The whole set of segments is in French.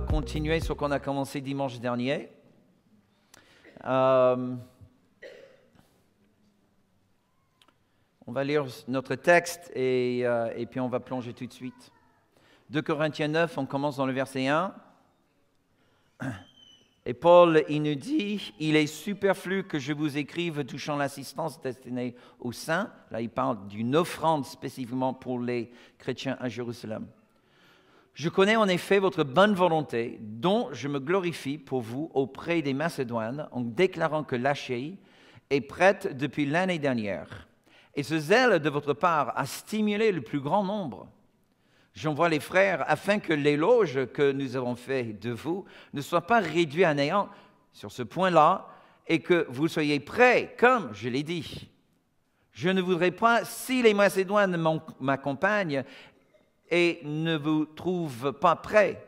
continuer ce qu'on a commencé dimanche dernier. Euh, on va lire notre texte et, euh, et, puis on va plonger tout de suite. 2 Corinthiens 9, on commence dans le verset 1. Et Paul, il nous dit, il est superflu que je vous écrive touchant l'assistance destinée aux saints. Là, il parle d'une offrande spécifiquement pour les chrétiens à Jérusalem. Je connais en effet votre bonne volonté, dont je me glorifie pour vous auprès des Macédoines, en déclarant que l'Achéie est prête depuis l'année dernière. Et ce zèle de votre part a stimulé le plus grand nombre. J'envoie les frères afin que l'éloge que nous avons fait de vous ne soit pas réduit à néant sur ce point-là et que vous soyez prêts, comme je l'ai dit. Je ne voudrais pas, si les Macédoines m'accompagnent, et ne vous trouve pas prêt,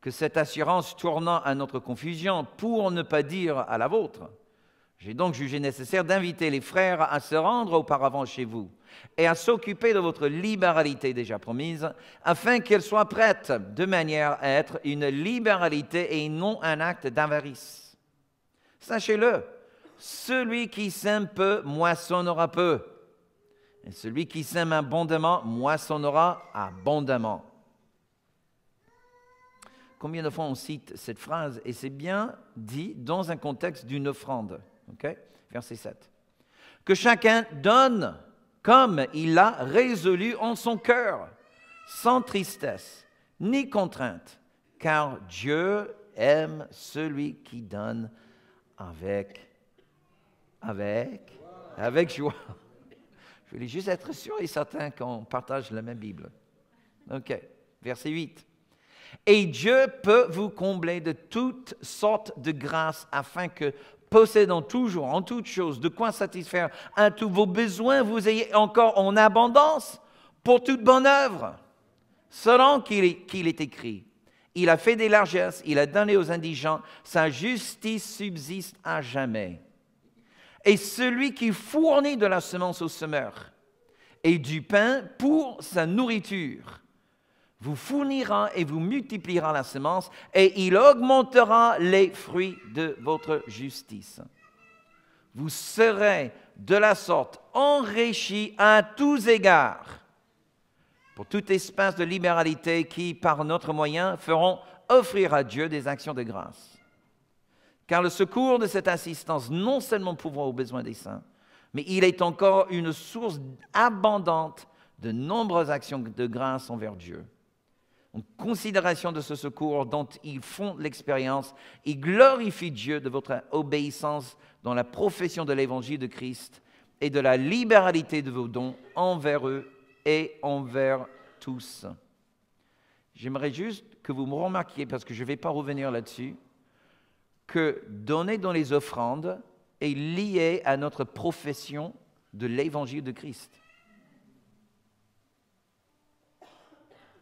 que cette assurance tournant à notre confusion, pour ne pas dire à la vôtre. J'ai donc jugé nécessaire d'inviter les frères à se rendre auparavant chez vous et à s'occuper de votre libéralité déjà promise, afin qu'elle soit prête, de manière à être une libéralité et non un acte d'avarice. Sachez-le, celui qui sème peu moissonnera peu celui qui sème abondamment moissonnera abondamment. Combien de fois on cite cette phrase Et c'est bien dit dans un contexte d'une offrande. ok? Verset 7. Que chacun donne comme il l'a résolu en son cœur, sans tristesse ni contrainte, car Dieu aime celui qui donne avec, avec, avec joie. Je voulais juste être sûr et certain qu'on partage la même Bible. OK, verset 8. Et Dieu peut vous combler de toutes sortes de grâces afin que, possédant toujours, en toutes choses, de quoi satisfaire à tous vos besoins, vous ayez encore en abondance pour toute bonne œuvre. Selon qu'il est, est écrit, il a fait des largesses, il a donné aux indigents, sa justice subsiste à jamais. Et celui qui fournit de la semence au semeur et du pain pour sa nourriture. Vous fournira et vous multipliera la semence et il augmentera les fruits de votre justice. Vous serez de la sorte enrichi à tous égards pour tout espace de libéralité qui, par notre moyen, feront offrir à Dieu des actions de grâce. Car le secours de cette assistance non seulement pourvoit aux besoins des saints, mais il est encore une source abondante de nombreuses actions de grâce envers Dieu. En considération de ce secours dont ils font l'expérience, ils glorifient Dieu de votre obéissance dans la profession de l'évangile de Christ et de la libéralité de vos dons envers eux et envers tous. J'aimerais juste que vous me remarquiez, parce que je ne vais pas revenir là-dessus, que donner dans les offrandes est lié à notre profession de l'évangile de Christ.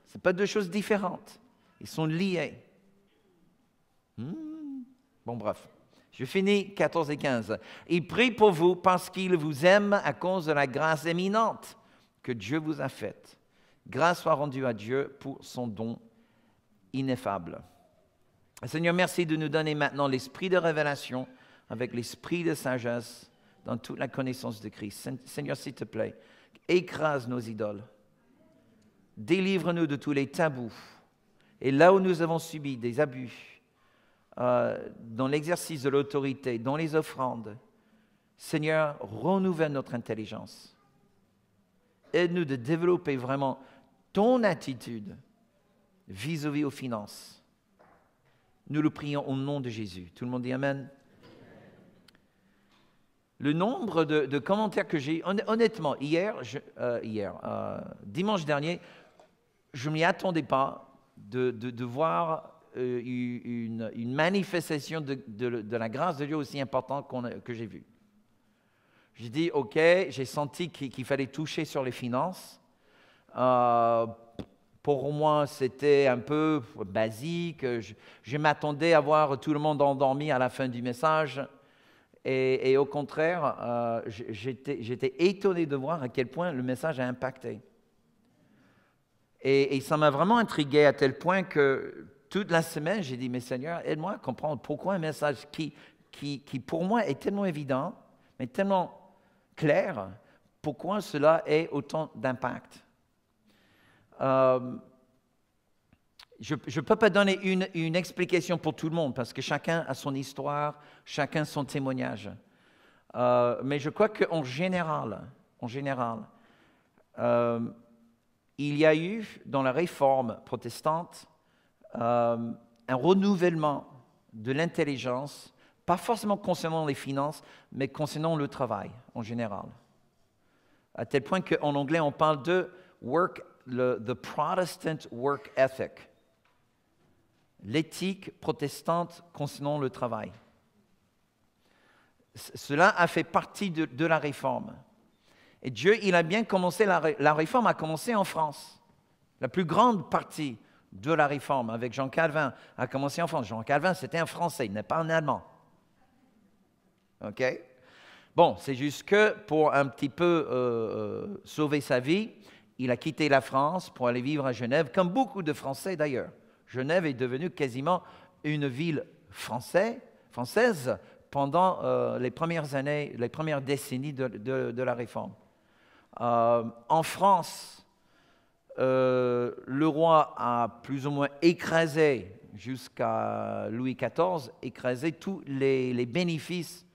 Ce pas deux choses différentes. Ils sont liés. Hmm. Bon, bref. Je finis 14 et 15. Il prie pour vous parce qu'il vous aime à cause de la grâce éminente que Dieu vous a faite. Grâce soit rendue à Dieu pour son don ineffable. Seigneur, merci de nous donner maintenant l'esprit de révélation avec l'esprit de sagesse dans toute la connaissance de Christ. Seigneur, s'il te plaît, écrase nos idoles. Délivre-nous de tous les tabous. Et là où nous avons subi des abus, euh, dans l'exercice de l'autorité, dans les offrandes, Seigneur, renouvelle notre intelligence. Aide-nous de développer vraiment ton attitude vis à -vis aux finances nous le prions au nom de Jésus. Tout le monde dit Amen. Le nombre de, commentaires que j'ai, honnêtement, hier, euh, euh, dimanche dernier, je ne m'y attendais pas de, voir euh, une, manifestation de, la grâce de Dieu aussi importante que j'ai vue. J'ai dit, OK, j'ai senti qu'il fallait toucher sur les finances pour moi, c'était un peu basique. Je, m'attendais à voir tout le monde endormi à la fin du message. Et, au contraire, euh, j'étais étonné de voir à quel point le message a impacté. Et, et ça m'a vraiment intrigué à tel point que toute la semaine, j'ai dit, mais Seigneur, aide-moi à comprendre pourquoi un message qui, qui, qui pour moi est tellement évident, mais tellement clair, pourquoi cela ait autant d'impact. Euh, je ne peux pas donner une, explication pour tout le monde parce que chacun a son histoire, chacun son témoignage. Euh, mais je crois qu'en général, en général, euh, il y a eu dans la réforme protestante un renouvellement de l'intelligence, pas forcément concernant les finances, mais concernant le travail en général. À tel point qu'en anglais, on parle de work le, the Protestant work ethic, l'éthique protestante concernant le travail. cela a fait partie de, la réforme. Et Dieu, il a bien commencé, la, la réforme a commencé en France. La plus grande partie de la réforme avec Jean Calvin a commencé en France. Jean Calvin, c'était un Français, il n'est pas un Allemand. OK Bon, c'est juste que pour un petit peu euh, euh, sauver sa vie, il a quitté la France pour aller vivre à Genève, comme beaucoup de Français d'ailleurs. Genève est devenue quasiment une ville française pendant euh, les premières années, les premières décennies de, la réforme. Euh, en France, euh, le roi a plus ou moins écrasé, jusqu'à Louis XIV, écrasé tous les, bénéfices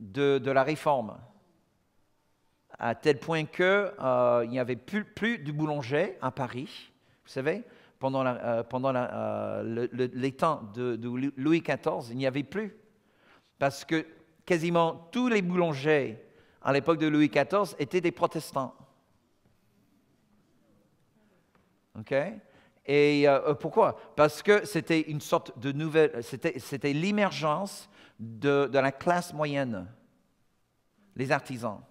de, la réforme à tel point qu'il euh, n'y avait plus, plus, du boulanger à Paris, vous savez, pendant, euh, pendant euh, les temps de, Louis XIV, il n'y avait plus. Parce que quasiment tous les boulangers à l'époque de Louis XIV étaient des protestants. OK et pourquoi Parce que c'était une sorte de nouvelle, c'était l'émergence de, de, la classe moyenne, les artisans.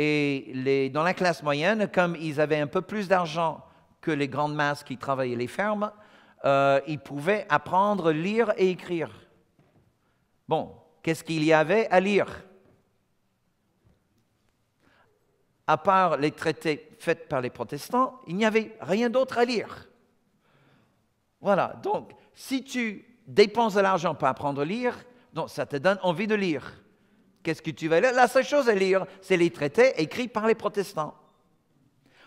Et dans la classe moyenne, comme ils avaient un peu plus d'argent que les grandes masses qui travaillaient les fermes, euh, ils pouvaient apprendre lire et écrire. Bon, qu'est-ce qu'il y avait à lire À part les traités faits par les protestants, il n'y avait rien d'autre à lire. Voilà, donc si tu dépenses de l'argent pour apprendre à lire, donc, ça te donne envie de lire. Qu'est-ce que tu vas lire La seule chose à lire, c'est les traités écrits par les protestants.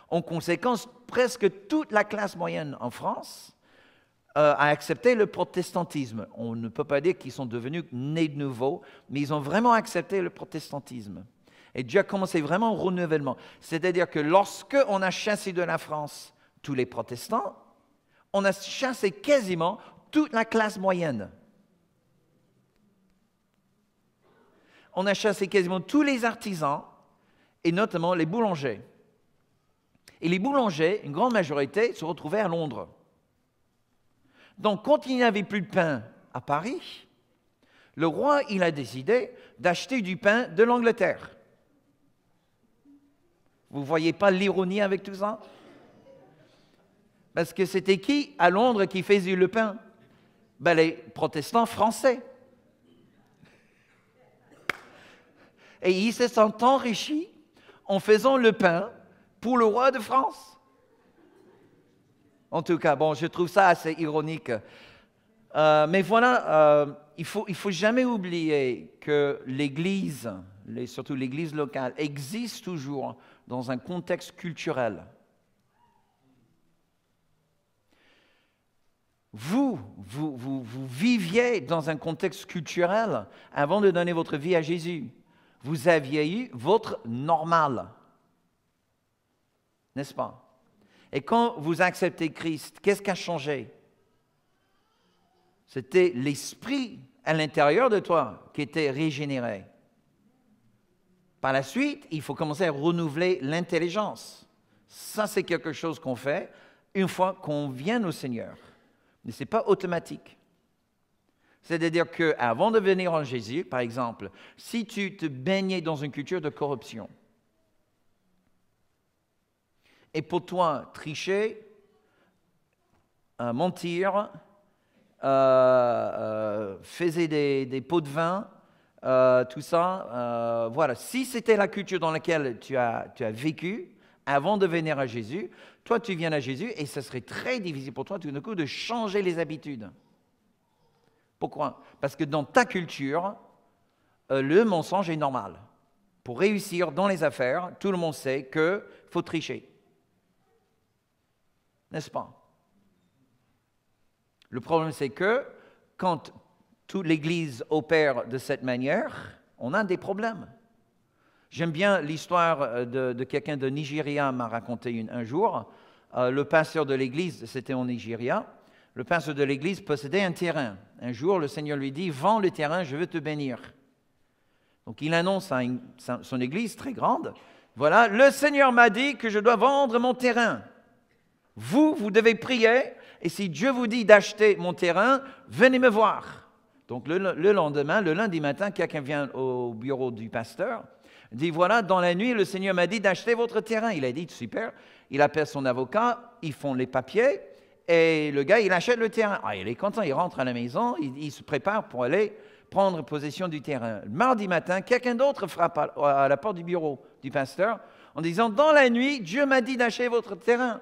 En conséquence, presque toute la classe moyenne en France euh, a accepté le protestantisme. On ne peut pas dire qu'ils sont devenus nés de nouveau, mais ils ont vraiment accepté le protestantisme. Et Dieu a commencé vraiment un renouvellement. C'est-à-dire que lorsque on a chassé de la France tous les protestants, on a chassé quasiment toute la classe moyenne. on a chassé quasiment tous les artisans, et notamment les boulangers. Et les boulangers, une grande majorité, se retrouvaient à Londres. Donc quand il n'y avait plus de pain à Paris, le roi, il a décidé d'acheter du pain de l'Angleterre. Vous ne voyez pas l'ironie avec tout ça Parce que c'était qui à Londres qui faisait le pain ben, Les protestants français. et il se sont enrichis en faisant le pain pour le roi de France. En tout cas, bon, je trouve ça assez ironique. Euh, mais voilà, euh, il ne faut, il faut jamais oublier que l'Église, surtout l'Église locale, existe toujours dans un contexte culturel. vous, vous, vous viviez dans un contexte culturel avant de donner votre vie à Jésus vous aviez eu votre normal. N'est-ce pas Et quand vous acceptez Christ, qu'est-ce qui a changé C'était l'esprit à l'intérieur de toi qui était régénéré. Par la suite, il faut commencer à renouveler l'intelligence. Ça, c'est quelque chose qu'on fait une fois qu'on vient au Seigneur. Mais ce n'est pas automatique. C'est-à-dire qu'avant de venir en Jésus, par exemple, si tu te baignais dans une culture de corruption, et pour toi, tricher, euh, mentir, euh, euh des, pots de vin, euh, tout ça, voilà, si c'était la culture dans laquelle tu as, tu as vécu, avant de venir à Jésus, toi tu viens à Jésus et ce serait très difficile pour toi tout d'un coup de changer les habitudes. Pourquoi Parce que dans ta culture, euh, le mensonge est normal. Pour réussir dans les affaires, tout le monde sait qu'il faut tricher. N'est-ce pas Le problème, c'est que quand toute l'Église opère de cette manière, on a des problèmes. J'aime bien l'histoire euh, de, quelqu'un de Nigeria m'a raconté une, un jour. Euh, le pasteur de l'Église, c'était en Nigeria, le pasteur de l'église possédait un terrain. Un jour, le Seigneur lui dit, vends le terrain, je veux te bénir. Donc il annonce à son église très grande, voilà, le Seigneur m'a dit que je dois vendre mon terrain. Vous, vous devez prier, et si Dieu vous dit d'acheter mon terrain, venez me voir. Donc le lendemain, le lundi matin, quelqu'un vient au bureau du pasteur, dit, voilà, dans la nuit, le Seigneur m'a dit d'acheter votre terrain. Il a dit, super, il appelle son avocat, ils font les papiers, et le gars, il achète le terrain. Ah, il est content, il rentre à la maison, il, se prépare pour aller prendre possession du terrain. Mardi matin, quelqu'un d'autre frappe à, la porte du bureau du pasteur en disant, dans la nuit, Dieu m'a dit d'acheter votre terrain.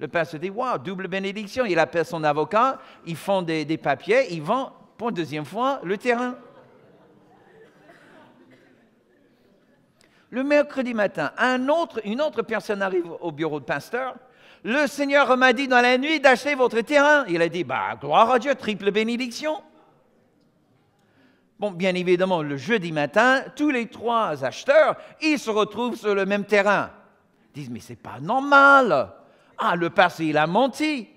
Le pasteur dit, waouh, double bénédiction. Il appelle son avocat, ils font des, papiers, il vend pour la deuxième fois le terrain. Le mercredi matin, une autre personne arrive au bureau de pasteur le Seigneur m'a dit dans la nuit d'acheter votre terrain. Il a dit, bah, gloire à Dieu, triple bénédiction. Bon, bien évidemment, le jeudi matin, tous les trois acheteurs, ils se retrouvent sur le même terrain. Ils disent, mais c'est pas normal. Ah, le passé, il a menti.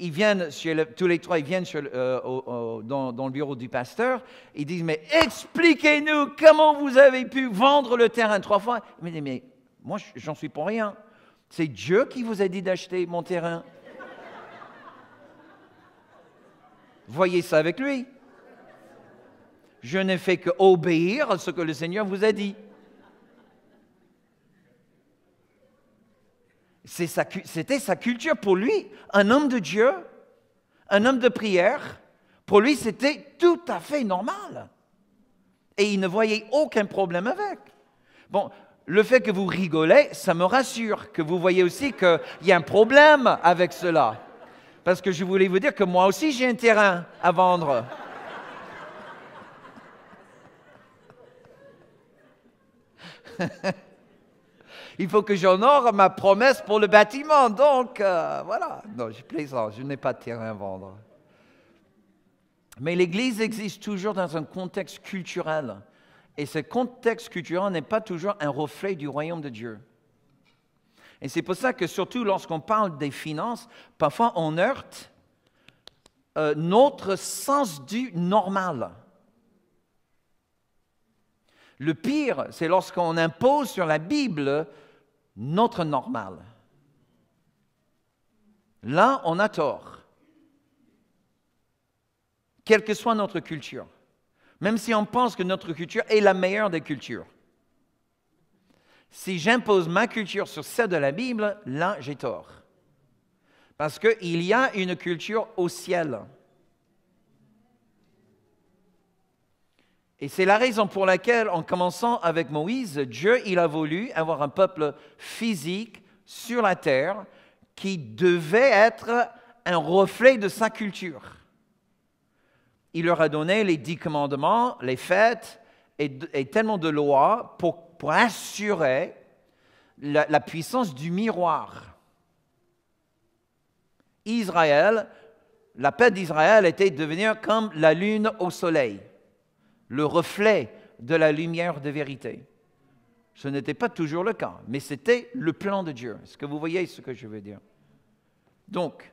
Ils viennent tous les trois, ils viennent chez euh, dans, dans le bureau du pasteur. Ils disent, mais expliquez-nous comment vous avez pu vendre le terrain trois fois. Mais, mais moi, j'en suis pour rien. C'est Dieu qui vous a dit d'acheter mon terrain. Voyez ça avec lui. Je n'ai fait que obéir à ce que le Seigneur vous a dit. C'était sa, sa culture pour lui, un homme de Dieu, un homme de prière. Pour lui, c'était tout à fait normal. Et il ne voyait aucun problème avec. Bon, le fait que vous rigolez, ça me rassure, que vous voyez aussi qu'il y a un problème avec cela. Parce que je voulais vous dire que moi aussi j'ai un terrain à vendre. Il faut que j'honore ma promesse pour le bâtiment. Donc, euh, voilà. Non, je plaisante, je n'ai pas de terrain à vendre. Mais l'Église existe toujours dans un contexte culturel. Et ce contexte culturel n'est pas toujours un reflet du royaume de Dieu. Et c'est pour ça que surtout lorsqu'on parle des finances, parfois on heurte euh, notre sens du normal. Le pire, c'est lorsqu'on impose sur la Bible notre normal. Là, on a tort, quelle que soit notre culture. Même si on pense que notre culture est la meilleure des cultures. Si j'impose ma culture sur celle de la Bible, là, j'ai tort. Parce qu'il y a une culture au ciel. Et c'est la raison pour laquelle, en commençant avec Moïse, Dieu, il a voulu avoir un peuple physique sur la terre qui devait être un reflet de sa culture il leur a donné les dix commandements, les fêtes et, tellement de lois pour, assurer la, puissance du miroir. Israël, la paix d'Israël était devenue devenir comme la lune au soleil, le reflet de la lumière de vérité. Ce n'était pas toujours le cas, mais c'était le plan de Dieu. Est-ce que vous voyez ce que je veux dire? Donc,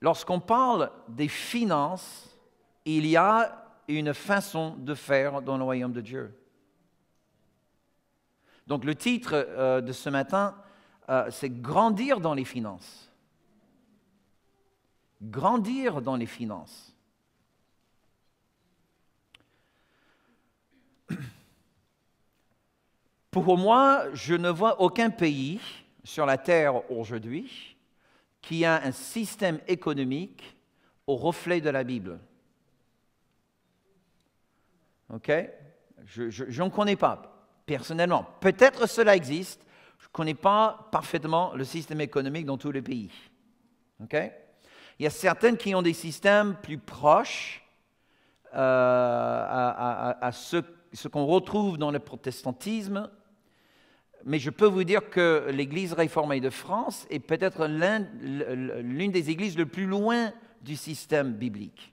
Lorsqu'on parle des finances, il y a une façon de faire dans le royaume de Dieu. Donc le titre euh, de ce matin, euh, c'est Grandir dans les finances. Grandir dans les finances. Pour moi, je ne vois aucun pays sur la terre aujourd'hui qui a un système économique au reflet de la Bible. OK Je n'en connais pas, personnellement. Peut-être cela existe. Je ne connais pas parfaitement le système économique dans tous les pays. OK Il y a certains qui ont des systèmes plus proches euh, à, ce qu'on retrouve dans le protestantisme mais je peux vous dire que l'Église réformée de France est peut-être l'une des églises le plus loin du système biblique.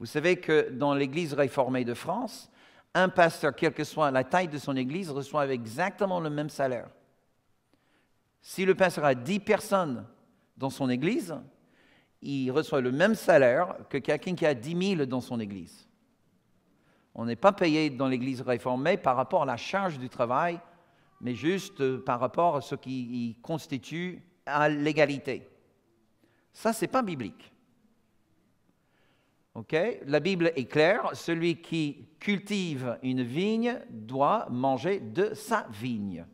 Vous savez que dans l'Église réformée de France, un pasteur, quelle que soit la taille de son Église, reçoit exactement le même salaire. Si le pasteur a 10 personnes dans son Église, il reçoit le même salaire que quelqu'un qui a 10 000 dans son Église. On n'est pas payé dans l'Église réformée par rapport à la charge du travail mais juste euh, par rapport à ce qui constitue à l'égalité. Ça, ce n'est pas biblique. Ok La Bible est claire, celui qui cultive une vigne doit manger de sa vigne.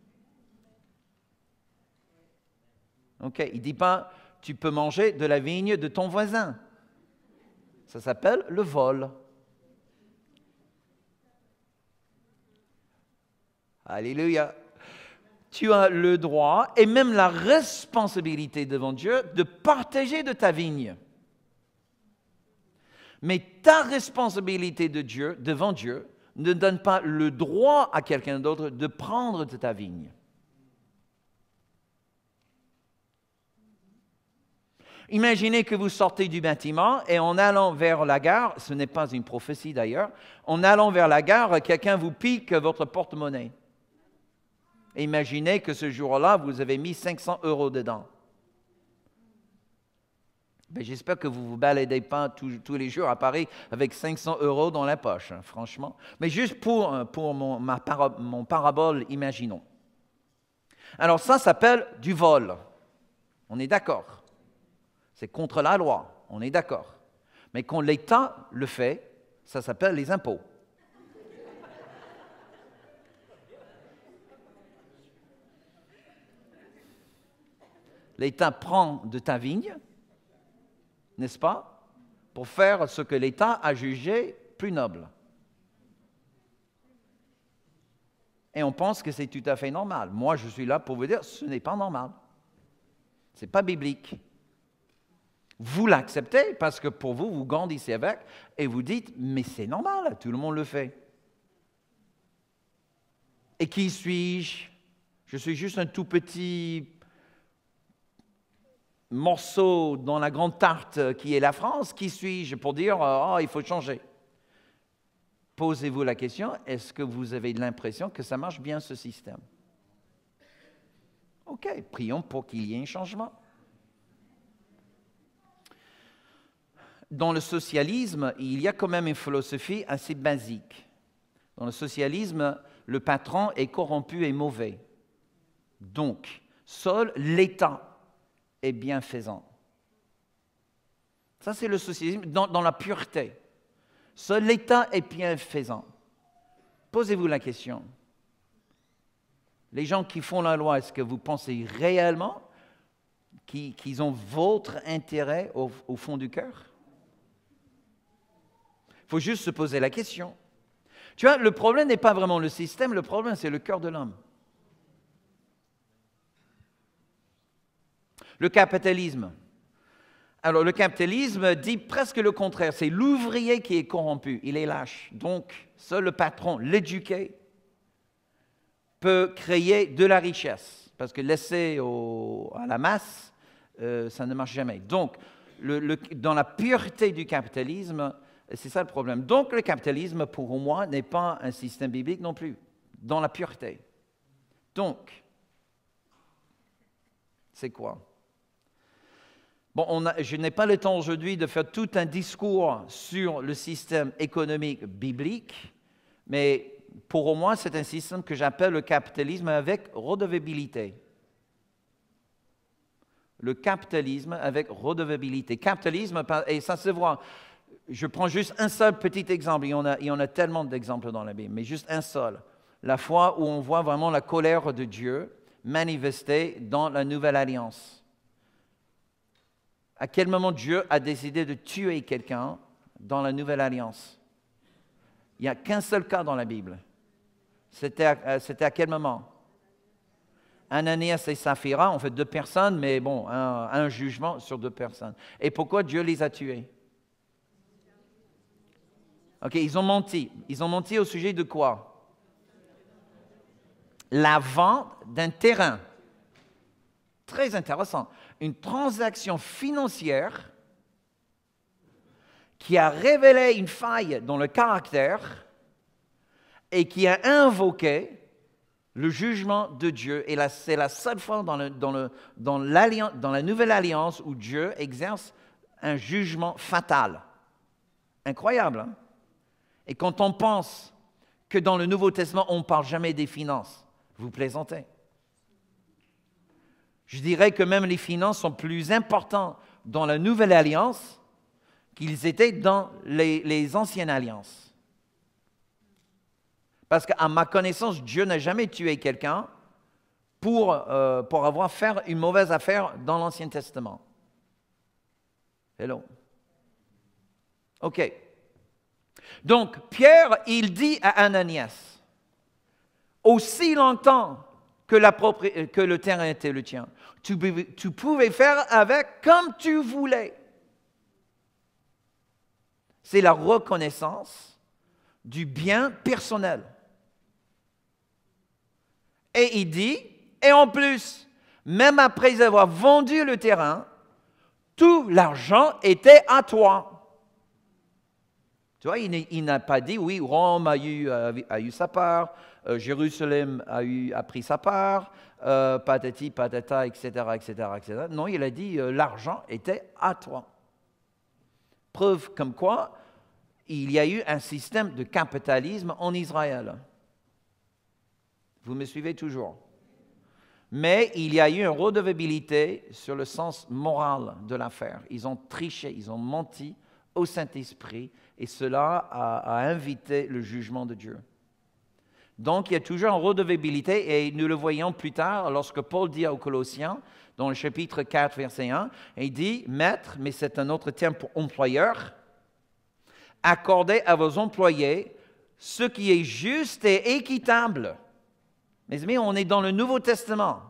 Ok Il ne dit pas tu peux manger de la vigne de ton voisin. Ça s'appelle le vol. Alléluia tu as le droit et même la responsabilité devant Dieu de partager de ta vigne. Mais ta responsabilité de Dieu, devant Dieu ne donne pas le droit à quelqu'un d'autre de prendre de ta vigne. Imaginez que vous sortez du bâtiment et en allant vers la gare, ce n'est pas une prophétie d'ailleurs, en allant vers la gare, quelqu'un vous pique votre porte-monnaie. Imaginez que ce jour-là, vous avez mis 500 euros dedans. Mais ben, J'espère que vous ne vous baladez pas tous les jours à Paris avec 500 euros dans la poche, hein, franchement. Mais juste pour, euh, mon parabole, imaginons. Alors ça s'appelle du vol. On est d'accord. C'est contre la loi. On est d'accord. Mais quand l'État le fait, ça s'appelle les impôts. l'État prend de ta vigne, n'est-ce pas, pour faire ce que l'État a jugé plus noble. Et on pense que c'est tout à fait normal. Moi, je suis là pour vous dire, ce n'est pas normal. Ce n'est pas biblique. Vous l'acceptez parce que pour vous, vous grandissez avec et vous dites, mais c'est normal, tout le monde le fait. Et qui suis-je Je suis juste un tout petit morceau dans la grande tarte qui est la France, qui suis-je pour dire oh, il faut changer Posez-vous la question est-ce que vous avez l'impression que ça marche bien ce système Ok, prions pour qu'il y ait un changement. Dans le socialisme, il y a quand même une philosophie assez basique. Dans le socialisme, le patron est corrompu et mauvais. Donc, seul l'État est bienfaisant. Ça, c'est le socialisme dans, la pureté. Seul l'État est bienfaisant. Posez-vous la question. Les gens qui font la loi, est-ce que vous pensez réellement qu'ils ont votre intérêt au, au fond du cœur Il faut juste se poser la question. Tu vois, le problème n'est pas vraiment le système, le problème c'est le cœur de l'homme. Le capitalisme. Alors le capitalisme dit presque le contraire, c'est l'ouvrier qui est corrompu, il est lâche. Donc seul le patron, l'éduqué, peut créer de la richesse, parce que laisser à la masse, euh, ça ne marche jamais. Donc dans la pureté du capitalisme, c'est ça le problème. Donc le capitalisme, pour moi, n'est pas un système biblique non plus, dans la pureté. Donc, c'est quoi Bon, je n'ai pas le temps aujourd'hui de faire tout un discours sur le système économique biblique, mais pour moi, c'est un système que j'appelle le capitalisme avec redevabilité. Le capitalisme avec redevabilité. Capitalisme, et ça se voit, je prends juste un seul petit exemple, il y en a, a tellement d'exemples dans la Bible, mais juste un seul. La fois où on voit vraiment la colère de Dieu manifestée dans la nouvelle alliance à quel moment Dieu a décidé de tuer quelqu'un dans la Nouvelle Alliance. Il n'y a qu'un seul cas dans la Bible. C'était à, euh, quel moment Ananias et Saphira, on fait deux personnes, mais bon, un, un jugement sur deux personnes. Et pourquoi Dieu les a tués Ok, ils ont menti. Ils ont menti au sujet de quoi La vente d'un terrain. Très intéressant une transaction financière qui a révélé une faille dans le caractère et qui a invoqué le jugement de Dieu. Et c'est la seule fois dans, la nouvelle alliance où Dieu exerce un jugement fatal. Incroyable. Hein? et quand on pense que dans le Nouveau Testament, on ne parle jamais des finances, vous plaisantez. Je dirais que même les finances sont plus importantes dans la nouvelle alliance qu'ils étaient dans les, anciennes alliances. Parce qu'à ma connaissance, Dieu n'a jamais tué quelqu'un pour, euh, avoir fait une mauvaise affaire dans l'Ancien Testament. Hello. OK. Donc, Pierre, il dit à Ananias, aussi longtemps que le terrain était le tien, tu, pouvais faire avec comme tu voulais. C'est la reconnaissance du bien personnel. Et il dit, et en plus, même après avoir vendu le terrain, tout l'argent était à toi. Tu vois, il n'a pas dit, oui, Rome a eu, euh, a eu sa part, euh, Jérusalem a, eu, a pris sa part, euh, patati, patata, etc., etc., etc. Non, il a dit euh, l'argent était à toi. Preuve comme quoi il y a eu un système de capitalisme en Israël. Vous me suivez toujours. Mais il y a eu une redevabilité sur le sens moral de l'affaire. Ils ont triché, ils ont menti au Saint-Esprit, et cela a invité le jugement de Dieu. Donc il y a toujours une redevabilité et nous le voyons plus tard lorsque Paul dit aux Colossiens, dans le chapitre 4, verset 1, il dit, Maître, mais c'est un autre terme pour employeur, accordez à vos employés ce qui est juste et équitable. Mais on est dans le Nouveau Testament.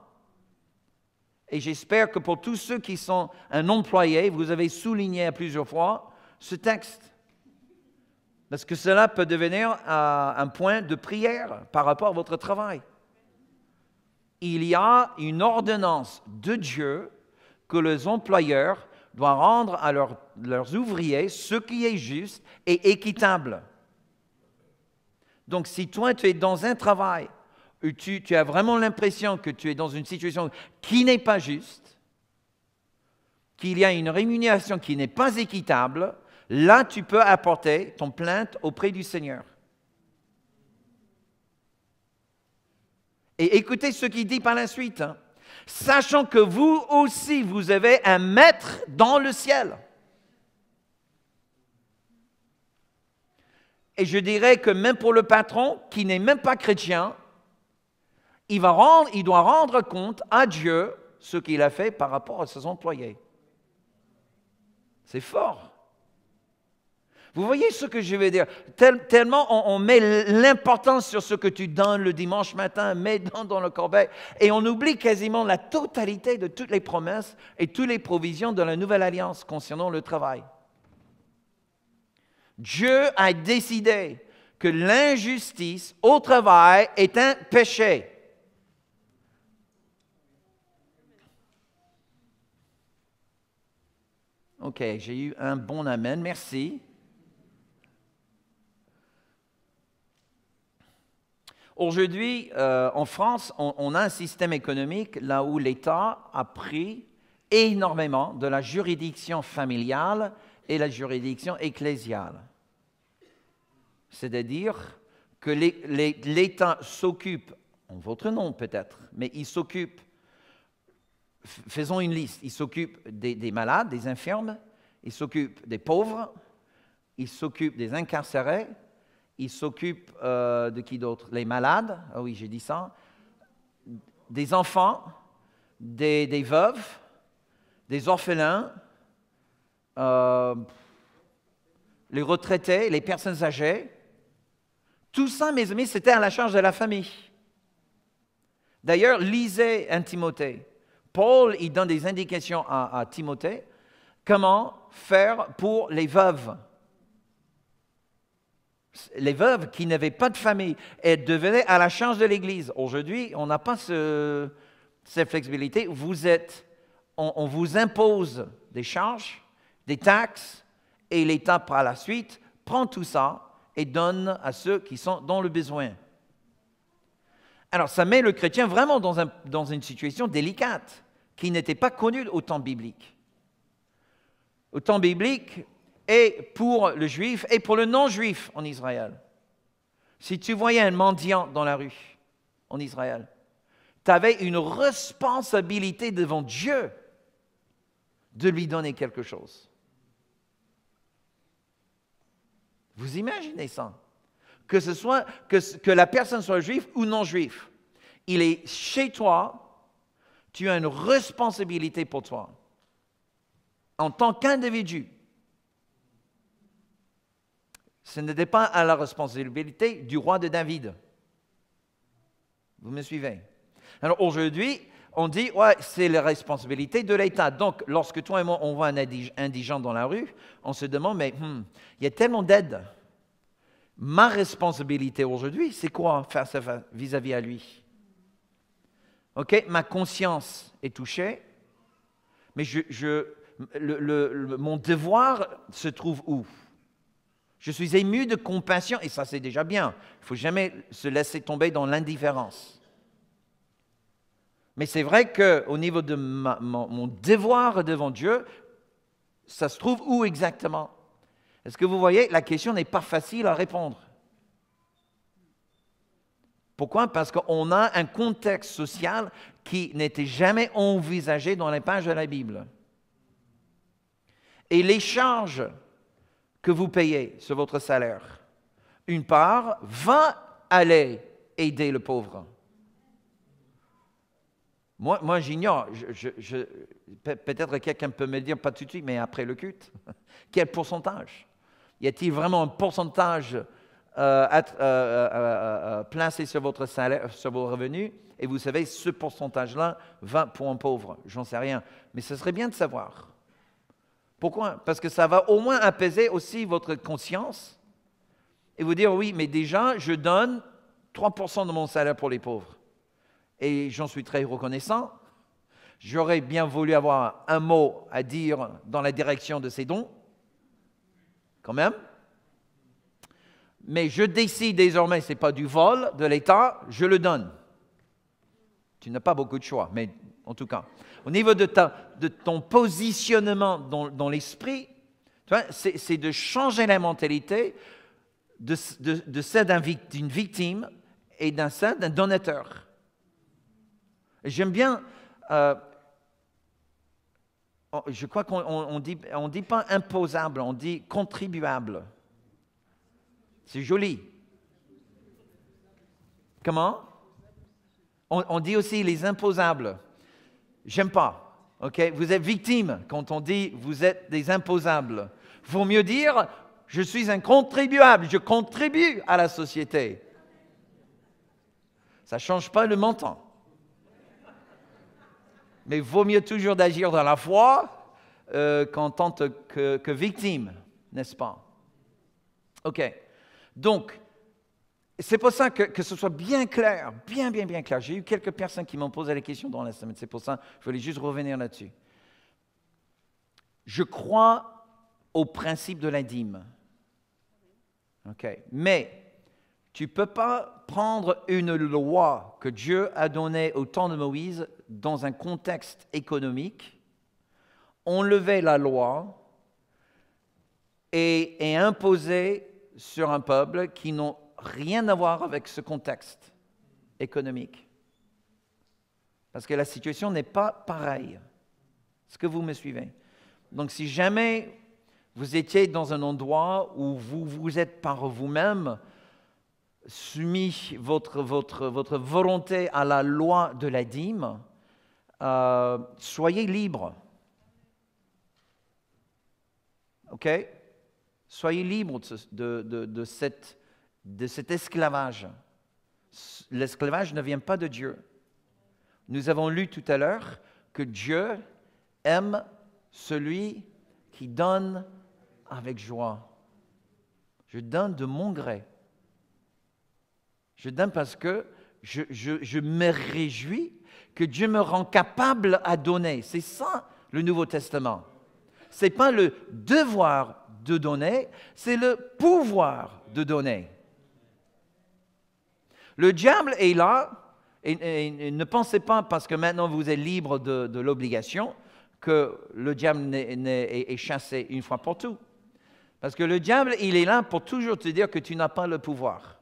Et j'espère que pour tous ceux qui sont un employé, vous avez souligné à plusieurs fois ce texte. Parce que cela peut devenir euh, un point de prière par rapport à votre travail. Il y a une ordonnance de Dieu que les employeurs doivent rendre à leurs, ouvriers ce qui est juste et équitable. Donc si toi tu es dans un travail où tu as vraiment l'impression que tu es dans une situation qui n'est pas juste, qu'il y a une rémunération qui n'est pas équitable, Là, tu peux apporter ton plainte auprès du Seigneur. Et écoutez ce qu'il dit par la suite. Hein. Sachant que vous aussi, vous avez un maître dans le ciel. Et je dirais que même pour le patron qui n'est même pas chrétien, il, va rendre, il doit rendre compte à Dieu ce qu'il a fait par rapport à ses employés. C'est fort. Vous voyez ce que je veux dire? tellement on, met l'importance sur ce que tu donnes le dimanche matin, mais dans, dans le corbeil, et on oublie quasiment la totalité de toutes les promesses et toutes les provisions de la nouvelle alliance concernant le travail. Dieu a décidé que l'injustice au travail est un péché. OK, j'ai eu un bon amen, merci. Aujourd'hui, euh, en France, on, a un système économique là où l'État a pris énormément de la juridiction familiale et la juridiction ecclésiale. C'est-à-dire que l'État s'occupe, en votre nom peut-être, mais il s'occupe, faisons une liste, il s'occupe des, des malades, des infirmes, il s'occupe des pauvres, il s'occupe des incarcérés, il s'occupe euh, de qui d'autre Les malades, ah oui j'ai dit ça, des enfants, des, veuves, des orphelins, euh, les retraités, les personnes âgées. Tout ça, mes amis, c'était à la charge de la famille. D'ailleurs, lisez un Timothée. Paul, il donne des indications à Timothée comment faire pour les veuves les veuves qui n'avaient pas de famille, elles devenaient à la charge de l'Église. Aujourd'hui, on n'a pas cette flexibilité. on, vous impose des charges, des taxes, et l'État par la suite prend tout ça et donne à ceux qui sont dans le besoin. Alors ça met le chrétien vraiment dans une situation délicate qui n'était pas connue au temps biblique. Au temps biblique, et pour le juif et pour le non-juif en Israël. Si tu voyais un mendiant dans la rue en Israël, tu avais une responsabilité devant Dieu de lui donner quelque chose. Vous imaginez ça Que ce soit que, que la personne soit juive ou non juive, il est chez toi, tu as une responsabilité pour toi en tant qu'individu ce n'était pas à la responsabilité du roi de David. Vous me suivez Alors aujourd'hui, on dit, ouais, c'est la responsabilité de l'État. Donc, lorsque toi et moi, on voit un indigent dans la rue, on se demande, mais hmm, il y a tellement d'aide. Ma responsabilité aujourd'hui, c'est quoi faire vis-à-vis à lui OK, ma conscience est touchée, mais mon devoir se trouve où je suis ému de compassion, et ça c'est déjà bien. Il ne faut jamais se laisser tomber dans l'indifférence. Mais c'est vrai qu'au niveau de mon, mon devoir devant Dieu, ça se trouve où exactement Est-ce que vous voyez, la question n'est pas facile à répondre. Pourquoi Parce qu'on a un contexte social qui n'était jamais envisagé dans les pages de la Bible. Et les charges que vous payez sur votre salaire, une part va aller aider le pauvre. Moi, moi j'ignore, peut-être quelqu'un peut me dire, pas tout de suite, mais après le culte, quel pourcentage Y a-t-il vraiment un pourcentage euh, euh, euh, placé sur votre salaire, sur vos revenus, et vous savez, ce pourcentage-là va pour un pauvre. J'en sais rien, mais ce serait bien de savoir. Pourquoi Parce que ça va au moins apaiser aussi votre conscience et vous dire, oui, mais déjà, je donne 3% de mon salaire pour les pauvres. Et j'en suis très reconnaissant. J'aurais bien voulu avoir un mot à dire dans la direction de ces dons, quand même. Mais je décide désormais, ce n'est pas du vol de l'État, je le donne. Tu n'as pas beaucoup de choix, mais en tout cas. Au niveau de, ton positionnement dans, l'esprit, c'est de changer la mentalité de, celle d'une victime et d'un d'un donateur. J'aime bien, euh, oh, je crois qu'on ne dit, pas imposable, on dit contribuable. C'est joli. Comment on dit aussi les imposables. J'aime pas. ok, Vous êtes victime quand on dit vous êtes des imposables. Vaut mieux dire je suis un contribuable, je contribue à la société. Ça ne change pas le montant. Mais vaut mieux toujours d'agir dans la foi euh, qu'en tant que, que victime, n'est-ce pas? OK. Donc, c'est pour ça que, que, ce soit bien clair, bien, bien, bien clair. J'ai eu quelques personnes qui m'ont posé la question dans la semaine. C'est pour ça que je voulais juste revenir là-dessus. Je crois au principe de la dîme. OK. Mais tu ne peux pas prendre une loi que Dieu a donnée au temps de Moïse dans un contexte économique, enlever la loi et, et imposer sur un peuple qui n'ont rien à voir avec ce contexte économique. Parce que la situation n'est pas pareille. Est-ce que vous me suivez? Donc si jamais vous étiez dans un endroit où vous vous êtes par vous-même soumis votre, votre, votre volonté à la loi de la dîme, euh, soyez libre. OK Soyez libre de, de, de cette de cet esclavage. L'esclavage ne vient pas de Dieu. Nous avons lu tout à l'heure que Dieu aime celui qui donne avec joie. Je donne de mon gré. Je donne parce que je, me réjouis que Dieu me rend capable à donner. C'est ça le Nouveau Testament. Ce n'est pas le devoir de donner, c'est le pouvoir de donner. Le diable est là, et, ne pensez pas, parce que maintenant vous êtes libre de, l'obligation, que le diable est, chassé une fois pour tout. Parce que le diable, il est là pour toujours te dire que tu n'as pas le pouvoir.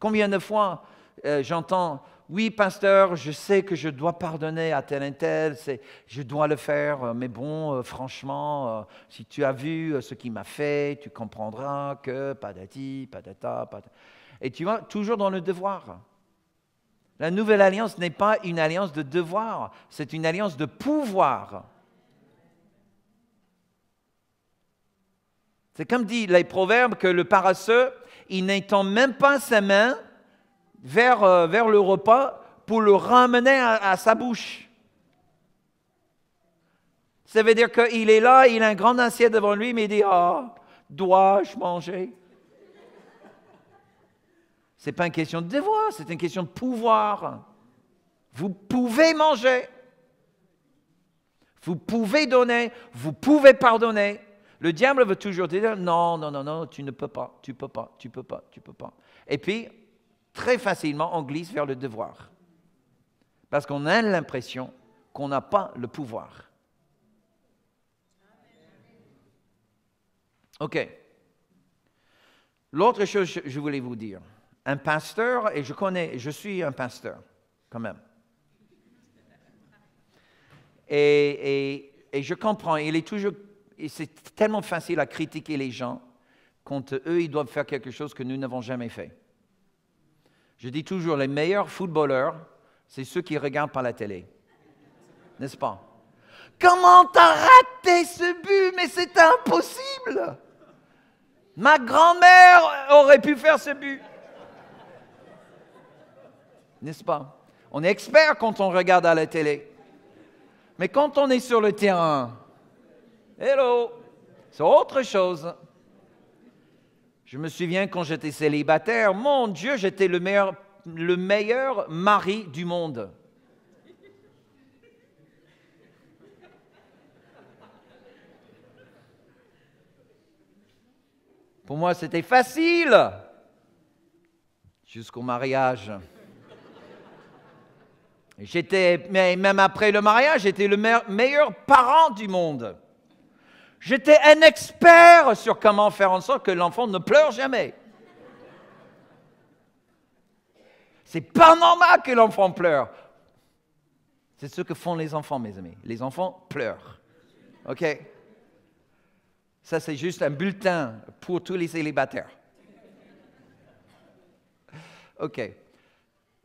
Combien de fois euh, j'entends oui, pasteur, je sais que je dois pardonner à tel et tel, je dois le faire, euh, mais bon, euh, franchement, euh, si tu as vu ce qu'il m'a fait, tu comprendras que padati, patata, patata. Et tu vois, toujours dans le devoir. La nouvelle alliance n'est pas une alliance de devoir, c'est une alliance de pouvoir. C'est comme dit les proverbes que le paresseux, il n'étend même pas sa main vers, euh, vers le repas pour le ramener à, sa bouche. Ça veut dire qu'il est là, il a un grand assiette devant lui, mais il dit, ah, dois-je manger Ce n'est pas une question de devoir, c'est une question de pouvoir. Vous pouvez manger. Vous pouvez donner, vous pouvez pardonner. Le diable veut toujours dire non, non, non, non, tu ne peux pas, tu peux pas, tu peux pas, tu peux pas. Et puis, très facilement, on glisse vers le devoir. Parce qu'on a l'impression qu'on n'a pas le pouvoir. OK. L'autre chose que je voulais vous dire, un pasteur, et je connais, je suis un pasteur quand même. Et, je comprends, il est toujours, c'est tellement facile à critiquer les gens quand eux, ils doivent faire quelque chose que nous n'avons jamais fait. Je dis toujours, les meilleurs footballeurs, c'est ceux qui regardent par la télé. N'est-ce pas? Comment t'as raté ce but? Mais c'est impossible! Ma grand-mère aurait pu faire ce but. N'est-ce pas? On est expert quand on regarde à la télé. Mais quand on est sur le terrain, hello, c'est autre chose. Je me souviens quand j'étais célibataire, mon Dieu, j'étais le meilleur, mari du monde. Pour moi, c'était facile jusqu'au mariage. J'étais, même après le mariage, j'étais le meilleur parent du monde. J'étais un expert sur comment faire en sorte que l'enfant ne pleure jamais. C'est pas normal que l'enfant pleure. C'est ce que font les enfants, mes amis. Les enfants pleurent. OK Ça, c'est juste un bulletin pour tous les célibataires. OK.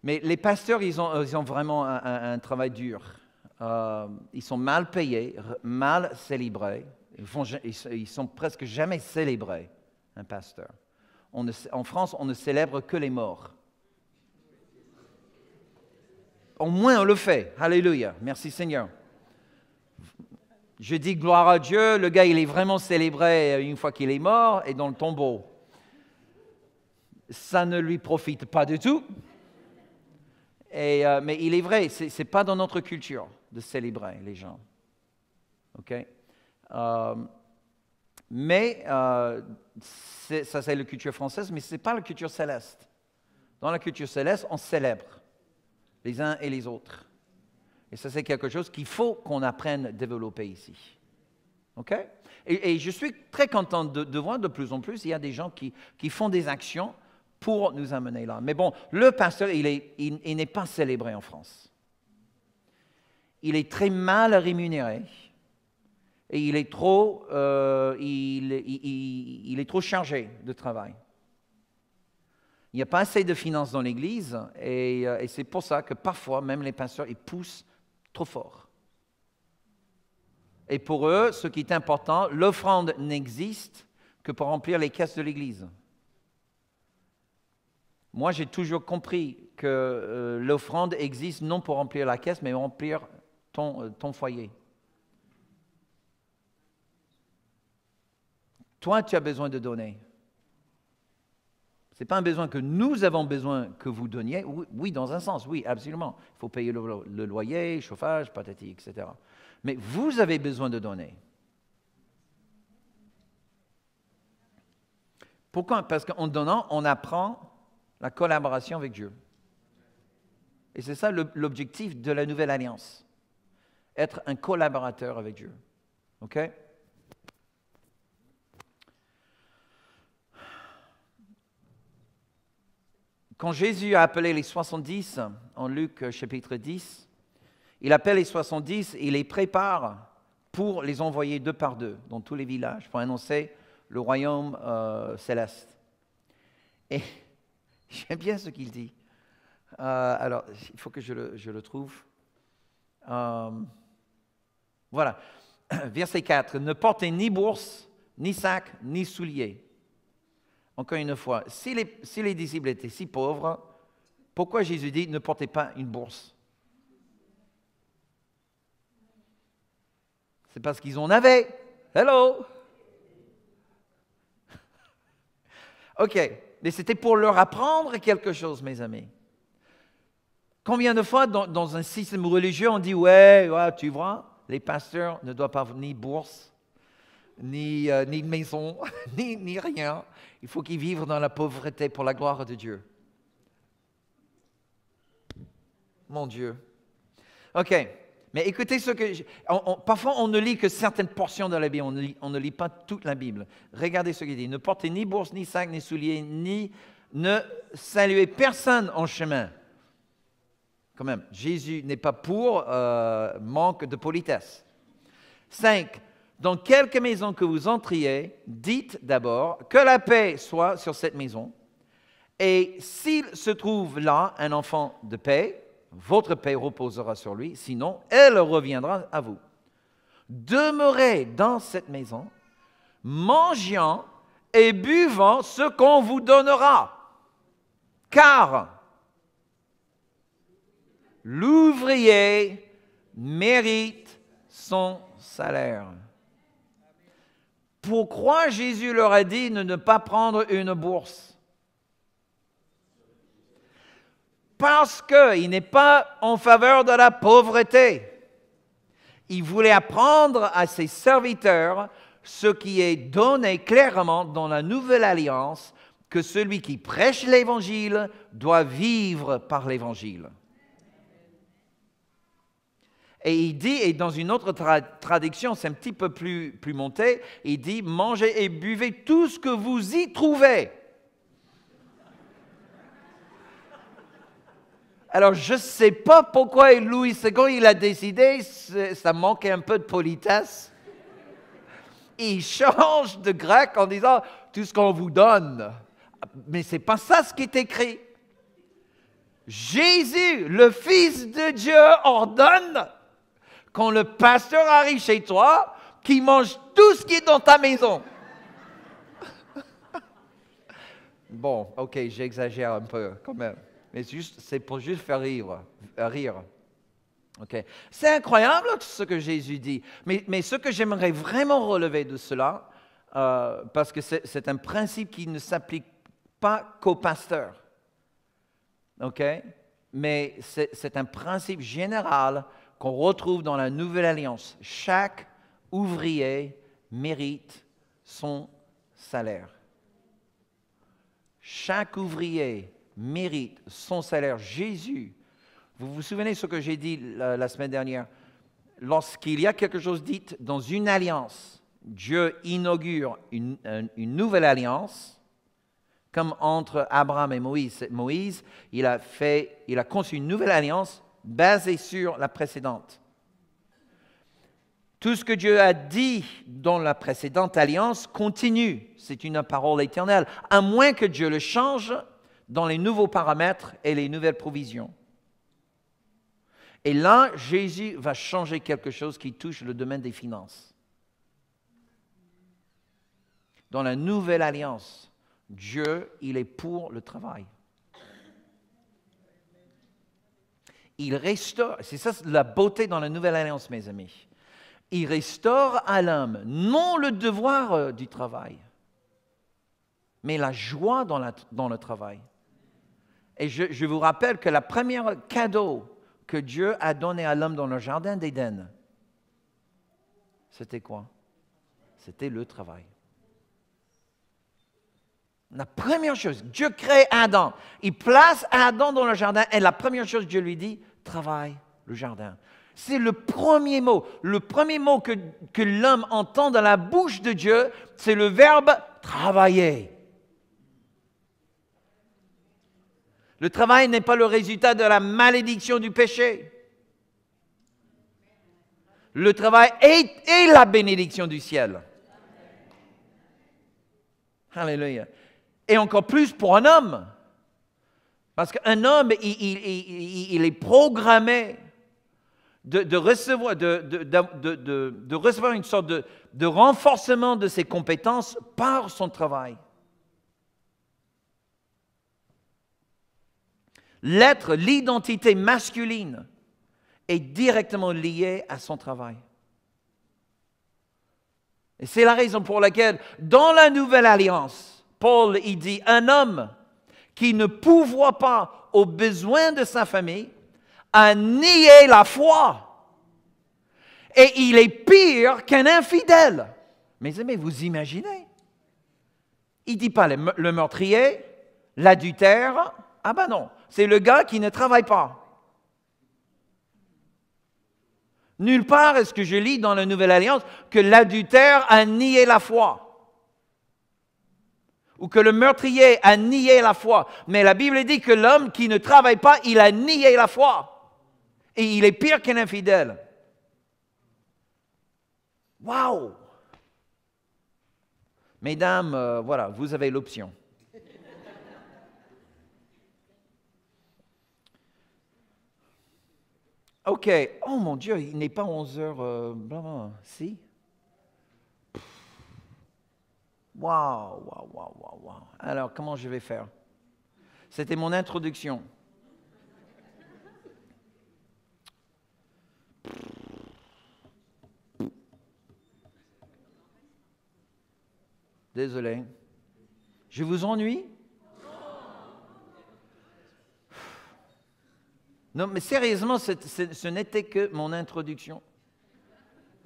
Mais les pasteurs, ils ont, vraiment un, travail dur. Euh, ils sont mal payés, mal célébrés ils sont presque jamais célébrés, un pasteur. en France, on ne célèbre que les morts. Au moins, on le fait. Alléluia. Merci Seigneur. Je dis gloire à Dieu, le gars, il est vraiment célébré euh, une fois qu'il est mort et dans le tombeau. Ça ne lui profite pas du tout. Euh, mais il est vrai, ce n'est pas dans notre culture de célébrer les gens. OK euh, mais euh, ça, c'est la culture française, mais ce n'est pas la culture céleste. Dans la culture céleste, on célèbre les uns et les autres. Et ça, c'est quelque chose qu'il faut qu'on apprenne à développer ici. OK et, je suis très content de, voir de plus en plus, il y a des gens qui, qui, font des actions pour nous amener là. Mais bon, le pasteur, il n'est il, pas célébré en France. Il est très mal rémunéré et il est trop, euh, il, est trop chargé de travail. Il n'y a pas assez de finances dans l'Église et, euh, c'est pour ça que parfois même les pinceurs ils poussent trop fort. Et pour eux, ce qui est important, l'offrande n'existe que pour remplir les caisses de l'Église. Moi, j'ai toujours compris que euh, l'offrande existe non pour remplir la caisse, mais remplir ton foyer. Toi, tu as besoin de donner. Ce n'est pas un besoin que nous avons besoin que vous donniez. Oui, dans un sens, oui, absolument. Il faut payer le, loyer, chauffage, patati, etc. Mais vous avez besoin de donner. Pourquoi Parce qu'en donnant, on apprend la collaboration avec Dieu. Et c'est ça l'objectif de la nouvelle alliance. Être un collaborateur avec Dieu. OK Quand Jésus a appelé les 70 en Luc euh, chapitre 10, il appelle les 70 et il les prépare pour les envoyer deux par deux dans tous les villages pour annoncer le royaume euh, céleste. Et j'aime bien ce qu'il dit. Euh, alors, il faut que je le, trouve. voilà. Verset 4. Ne portez ni bourse, ni sac, ni souliers encore une fois, si les, si les disciples étaient si pauvres, pourquoi Jésus dit ne portez pas une bourse C'est parce qu'ils en avaient. Hello OK, mais c'était pour leur apprendre quelque chose, mes amis. Combien de fois dans, un système religieux on dit ouais, tu vois, les pasteurs ne doivent pas ni bourse, ni, euh, ni maison, ni rien. Il faut qu'ils vivent dans la pauvreté pour la gloire de Dieu. Mon Dieu. OK. Mais écoutez ce que... parfois, on ne lit que certaines portions de la Bible. On ne, lit, pas toute la Bible. Regardez ce qu'il dit. Ne portez ni bourse, ni sac, ni souliers, ni... Ne saluez personne en chemin. Quand même, Jésus n'est pas pour euh, manque de politesse. 5 dans quelque maison que vous entriez, dites d'abord que la paix soit sur cette maison. Et s'il se trouve là un enfant de paix, votre paix reposera sur lui, sinon elle reviendra à vous. Demeurez dans cette maison, mangeant et buvant ce qu'on vous donnera, car l'ouvrier mérite son salaire. Pourquoi Jésus leur a dit de ne pas prendre une bourse Parce qu'il n'est pas en faveur de la pauvreté. Il voulait apprendre à ses serviteurs ce qui est donné clairement dans la nouvelle alliance, que celui qui prêche l'évangile doit vivre par l'évangile. Et il dit, et dans une autre tradition traduction, c'est un petit peu plus, plus monté, il dit, mangez et buvez tout ce que vous y trouvez. Alors, je ne sais pas pourquoi Louis II, il a décidé, ça manquait un peu de politesse. Il change de grec en disant tout ce qu'on vous donne. Mais ce n'est pas ça ce qui est écrit. Jésus, le Fils de Dieu, ordonne quand le pasteur arrive chez toi, qu'il mange tout ce qui est dans ta maison. bon, ok, j'exagère un peu quand même. Mais c'est pour juste faire rire. Euh, rire. C'est incroyable ce que Jésus dit. Mais, mais ce que j'aimerais vraiment relever de cela, euh, parce que c'est un principe qui ne s'applique pas qu'au pasteur. Mais c'est un principe général qu'on retrouve dans la Nouvelle Alliance. Chaque ouvrier mérite son salaire. Chaque ouvrier mérite son salaire. Jésus, vous vous souvenez ce que j'ai dit la, semaine dernière Lorsqu'il y a quelque chose dit dans une alliance, Dieu inaugure une, nouvelle alliance, comme entre Abraham et Moïse. Moïse, il a, fait, il a conçu une nouvelle alliance Basé sur la précédente. Tout ce que Dieu a dit dans la précédente alliance continue. C'est une parole éternelle, à moins que Dieu le change dans les nouveaux paramètres et les nouvelles provisions. Et là, Jésus va changer quelque chose qui touche le domaine des finances. Dans la nouvelle alliance, Dieu, il est pour le travail. il restaure, c'est ça la beauté dans la nouvelle alliance, mes amis. Il restaure à l'homme non le devoir euh, du travail, mais la joie dans, la, dans le travail. Et je, vous rappelle que le premier cadeau que Dieu a donné à l'homme dans le jardin d'Éden, c'était quoi C'était le travail. La première chose, Dieu crée Adam. Il place Adam dans le jardin et la première chose que Dieu lui dit, travail, le jardin. C'est le premier mot. Le premier mot que, l'homme entend dans la bouche de Dieu, c'est le verbe travailler. Le travail n'est pas le résultat de la malédiction du péché. Le travail est, est la bénédiction du ciel. Alléluia. Et encore plus pour un homme. Parce qu'un homme, il, est programmé de, recevoir, de, recevoir une sorte de renforcement de ses compétences par son travail. L'être, l'identité masculine est directement liée à son travail. Et c'est la raison pour laquelle, dans la Nouvelle Alliance, Paul, il dit, un homme qui ne pouvait pas aux besoins de sa famille a nié la foi. Et il est pire qu'un infidèle. Mes amis, vous imaginez Il ne dit pas le meurtrier, l'adultère. Ah ben non, c'est le gars qui ne travaille pas. Nulle part est-ce que je lis dans la Nouvelle Alliance que l'adultère a nié la foi ou que le meurtrier a nié la foi. Mais la Bible dit que l'homme qui ne travaille pas, il a nié la foi. Et il est pire qu'un infidèle. Waouh Mesdames, euh, voilà, vous avez l'option. OK. Oh mon Dieu, il n'est pas 11 heures. Euh, si Waouh, waouh, waouh, waouh. Alors, comment je vais faire C'était mon introduction. Désolé. Je vous ennuie Non, mais sérieusement, ce n'était que mon introduction.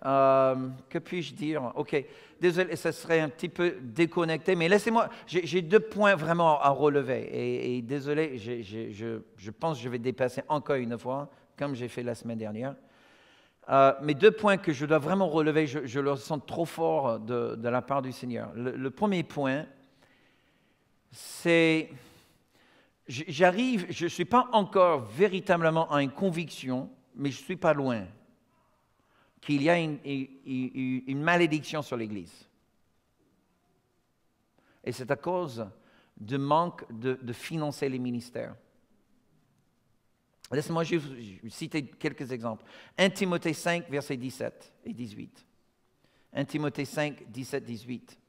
Euh, que puis-je dire Ok, désolé, ça serait un petit peu déconnecté, mais laissez-moi, j'ai deux points vraiment à relever. Et, désolé, je, pense que je vais dépasser encore une fois, comme j'ai fait la semaine dernière. Euh, mais deux points que je dois vraiment relever, je, le ressens trop fort de, la part du Seigneur. Le, premier point, c'est, j'arrive, je ne suis pas encore véritablement à une conviction, mais je ne suis pas loin qu'il y a une, malédiction sur l'Église. Et c'est à cause du manque de, financer les ministères. Laisse-moi juste citer quelques exemples. 1 Timothée 5, versets 17 et 18. 1 Timothée 5, 17, 18.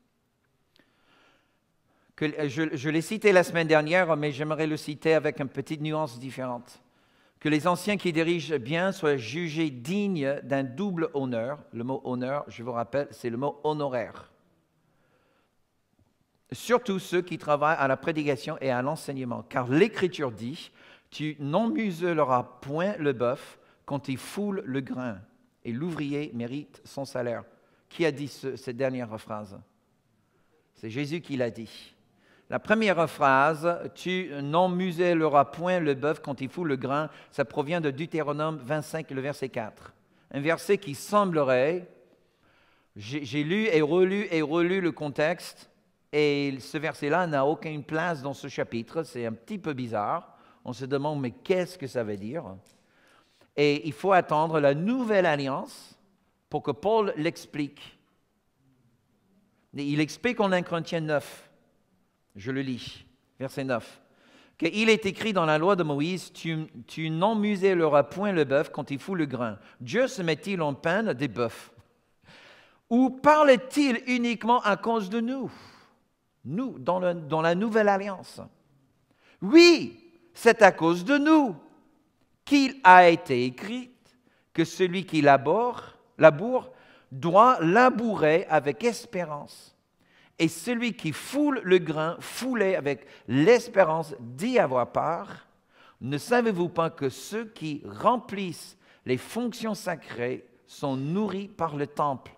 je l'ai cité la semaine dernière, mais j'aimerais le citer avec une petite nuance différente que les anciens qui dirigent bien soient jugés dignes d'un double honneur. Le mot honneur, je vous rappelle, c'est le mot honoraire. Surtout ceux qui travaillent à la prédication et à l'enseignement, car l'Écriture dit, tu n'emmuseleras point le bœuf quand il foule le grain, et l'ouvrier mérite son salaire. Qui a dit cette dernière phrase C'est Jésus qui l'a dit. La première phrase, tu non point le bœuf quand il fout le grain, ça provient de Deutéronome 25, le verset 4. Un verset qui semblerait, j'ai lu et relu et relu le contexte, et ce verset-là n'a aucune place dans ce chapitre, c'est un petit peu bizarre. On se demande, mais qu'est-ce que ça veut dire Et il faut attendre la nouvelle alliance pour que Paul l'explique. Il explique en 1 Corinthiens 9. Je le lis, verset 9. Qu'il est écrit dans la loi de Moïse, tu, tu point le bœuf quand il fout le grain. Dieu se met-il en peine des bœufs Ou parle-t-il uniquement à cause de nous Nous, dans, la nouvelle alliance. Oui, c'est à cause de nous qu'il a été écrit que celui qui labore, laboure doit labourer avec espérance. Et celui qui foule le grain, foulé avec l'espérance d'y avoir part, ne savez-vous pas que ceux qui remplissent les fonctions sacrées sont nourris par le temple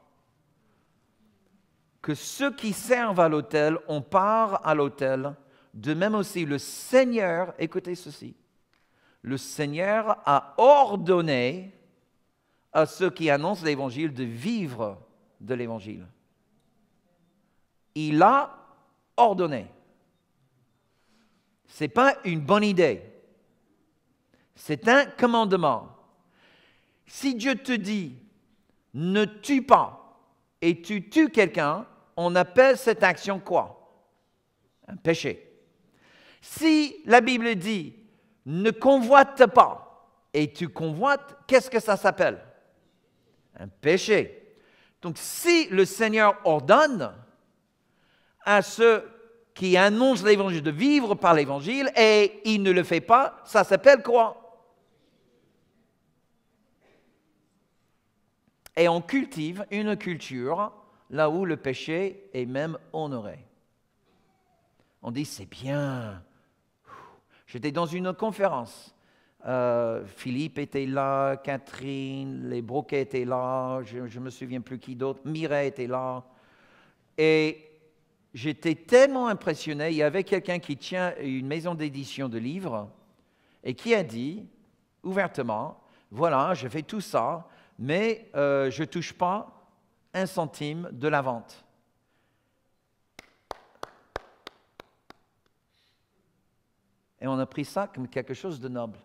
Que ceux qui servent à l'autel ont part à l'autel, de même aussi le Seigneur, écoutez ceci, le Seigneur a ordonné à ceux qui annoncent l'Évangile de vivre de l'Évangile il a ordonné. Ce n'est pas une bonne idée. C'est un commandement. Si Dieu te dit, ne tue pas, et tu tues quelqu'un, on appelle cette action quoi Un péché. Si la Bible dit, ne convoite pas, et tu convoites, qu'est-ce que ça s'appelle Un péché. Donc si le Seigneur ordonne, à ceux qui annoncent l'évangile, de vivre par l'évangile, et il ne le fait pas, ça s'appelle quoi Et on cultive une culture là où le péché est même honoré. On dit, c'est bien. J'étais dans une conférence. Euh, Philippe était là, Catherine, les Broquets étaient là, je ne me souviens plus qui d'autre, Mireille était là. Et J'étais tellement impressionné. Il y avait quelqu'un qui tient une maison d'édition de livres et qui a dit ouvertement, voilà, je fais tout ça, mais euh, je ne touche pas un centime de la vente. Et on a pris ça comme quelque chose de noble.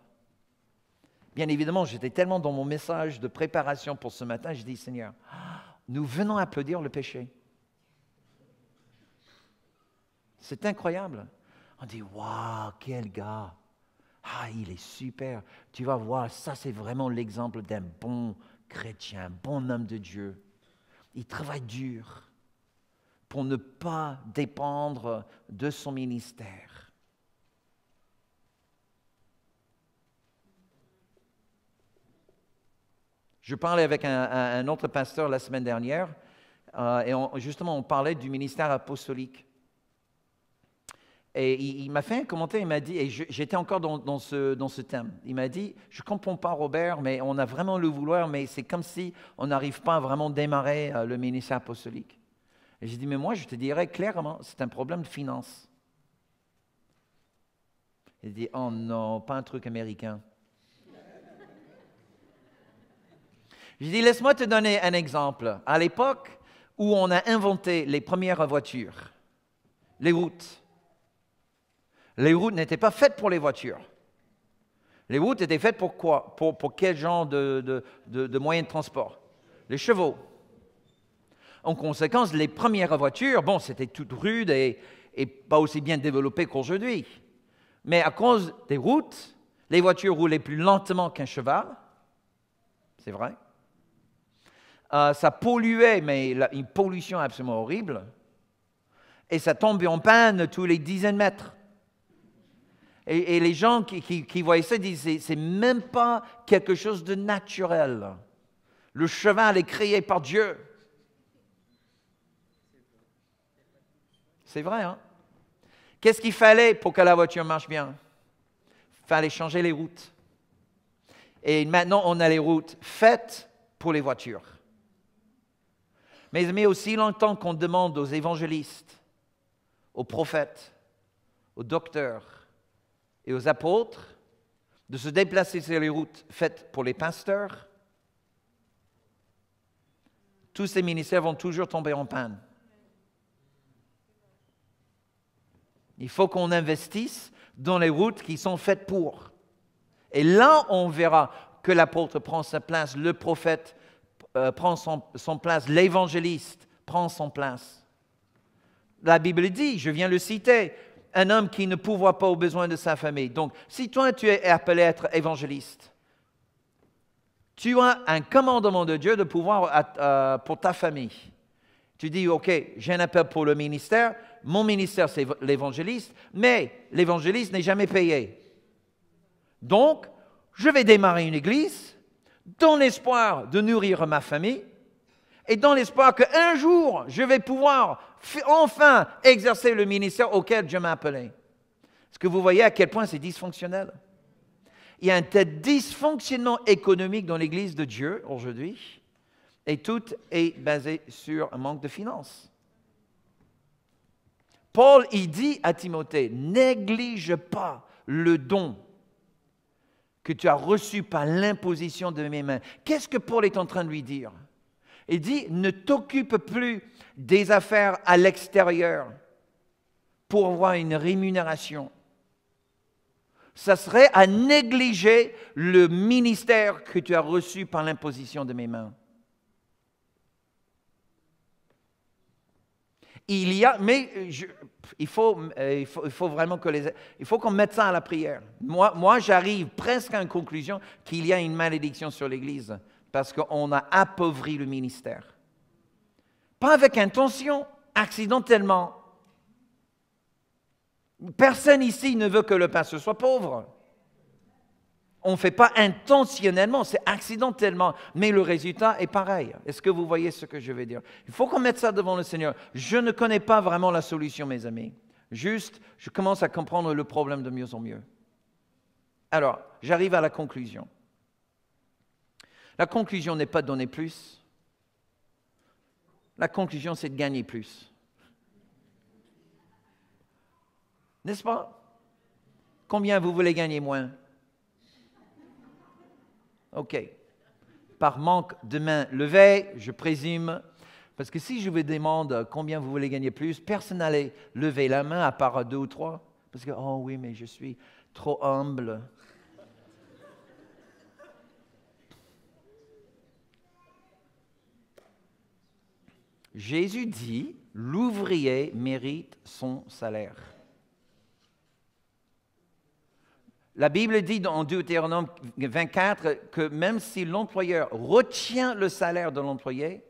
Bien évidemment, j'étais tellement dans mon message de préparation pour ce matin, je dis, Seigneur, nous venons applaudir le péché. C'est incroyable. On dit, waouh, quel gars. Ah, il est super. Tu vas voir, ça c'est vraiment l'exemple d'un bon chrétien, bon homme de Dieu. Il travaille dur pour ne pas dépendre de son ministère. Je parlais avec un, autre pasteur la semaine dernière euh, et justement on parlait du ministère apostolique. Et il, m'a fait un commentaire, il m'a dit, et j'étais encore dans, ce, dans ce thème, il m'a dit, je ne comprends pas Robert, mais on a vraiment le vouloir, mais c'est comme si on n'arrive pas à vraiment démarrer euh, le ministère apostolique. Et j'ai dit, mais moi, je te dirais clairement, c'est un problème de finance. Il dit, oh non, pas un truc américain. j'ai dit, laisse-moi te donner un exemple. À l'époque où on a inventé les premières voitures, les routes, les routes n'étaient pas faites pour les voitures. Les routes étaient faites pour quoi pour, quel genre de, de, de, moyens de transport Les chevaux. En conséquence, les premières voitures, bon, c'était toutes rudes et, pas aussi bien développées qu'aujourd'hui. Mais à cause des routes, les voitures roulaient plus lentement qu'un cheval. C'est vrai. Euh, ça polluait, mais une pollution absolument horrible. Et ça tombait en panne tous les dizaines de mètres. Et, les gens qui, voyaient ça disaient, c'est même pas quelque chose de naturel. Le cheval est créé par Dieu. C'est vrai, hein? Qu'est-ce qu'il fallait pour que la voiture marche bien? Il fallait changer les routes. Et maintenant, on a les routes faites pour les voitures. Mes amis, aussi longtemps qu'on demande aux évangélistes, aux prophètes, aux docteurs, et aux apôtres de se déplacer sur les routes faites pour les pasteurs, tous ces ministères vont toujours tomber en panne. Il faut qu'on investisse dans les routes qui sont faites pour. Et là, on verra que l'apôtre prend sa place, le prophète euh, prend son, son place, l'évangéliste prend son place. La Bible dit, je viens le citer, un homme qui ne pourvoit pas aux besoins de sa famille. Donc, si toi, tu es appelé à être évangéliste, tu as un commandement de Dieu de pouvoir pour ta famille. Tu dis, OK, j'ai un appel pour le ministère, mon ministère, c'est l'évangéliste, mais l'évangéliste n'est jamais payé. Donc, je vais démarrer une église dans l'espoir de nourrir ma famille, et dans l'espoir qu'un jour, je vais pouvoir enfin exercer le ministère auquel je m'appelais. Est-ce que vous voyez à quel point c'est dysfonctionnel Il y a un tel dysfonctionnement économique dans l'Église de Dieu aujourd'hui, et tout est basé sur un manque de finances. Paul, il dit à Timothée, néglige pas le don que tu as reçu par l'imposition de mes mains. Qu'est-ce que Paul est en train de lui dire il dit, ne t'occupe plus des affaires à l'extérieur pour avoir une rémunération. Ça serait à négliger le ministère que tu as reçu par l'imposition de mes mains. Il y a, mais euh, euh, il, faut, il, faut, vraiment que les, il faut qu'on mette ça à la prière. Moi, moi j'arrive presque à une conclusion qu'il y a une malédiction sur l'Église parce qu'on a appauvri le ministère. Pas avec intention, accidentellement. Personne ici ne veut que le pasteur soit pauvre. On ne fait pas intentionnellement, c'est accidentellement, mais le résultat est pareil. Est-ce que vous voyez ce que je veux dire Il faut qu'on mette ça devant le Seigneur. Je ne connais pas vraiment la solution, mes amis. Juste, je commence à comprendre le problème de mieux en mieux. Alors, j'arrive à la conclusion. La conclusion n'est pas de donner plus. La conclusion, c'est de gagner plus. N'est-ce pas Combien vous voulez gagner moins OK. Par manque de main levée, je présume, parce que si je vous demande combien vous voulez gagner plus, personne n'allait lever la main à part deux ou trois. Parce que, oh oui, mais je suis trop humble. Jésus dit, l'ouvrier mérite son salaire. La Bible dit dans Deutéronome 24 que même si l'employeur retient le salaire de l'employé,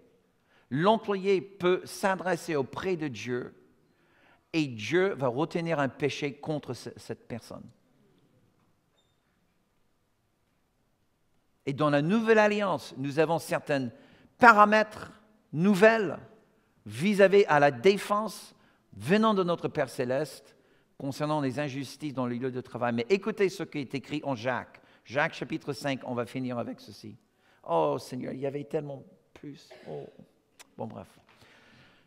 l'employé peut s'adresser auprès de Dieu et Dieu va retenir un péché contre cette personne. Et dans la nouvelle alliance, nous avons certains paramètres nouvelles vis-à-vis -à, la défense venant de notre Père céleste concernant les injustices dans le lieu de travail. Mais écoutez ce qui est écrit en Jacques. Jacques chapitre 5, on va finir avec ceci. Oh Seigneur, il y avait tellement plus. Oh. Bon, bref.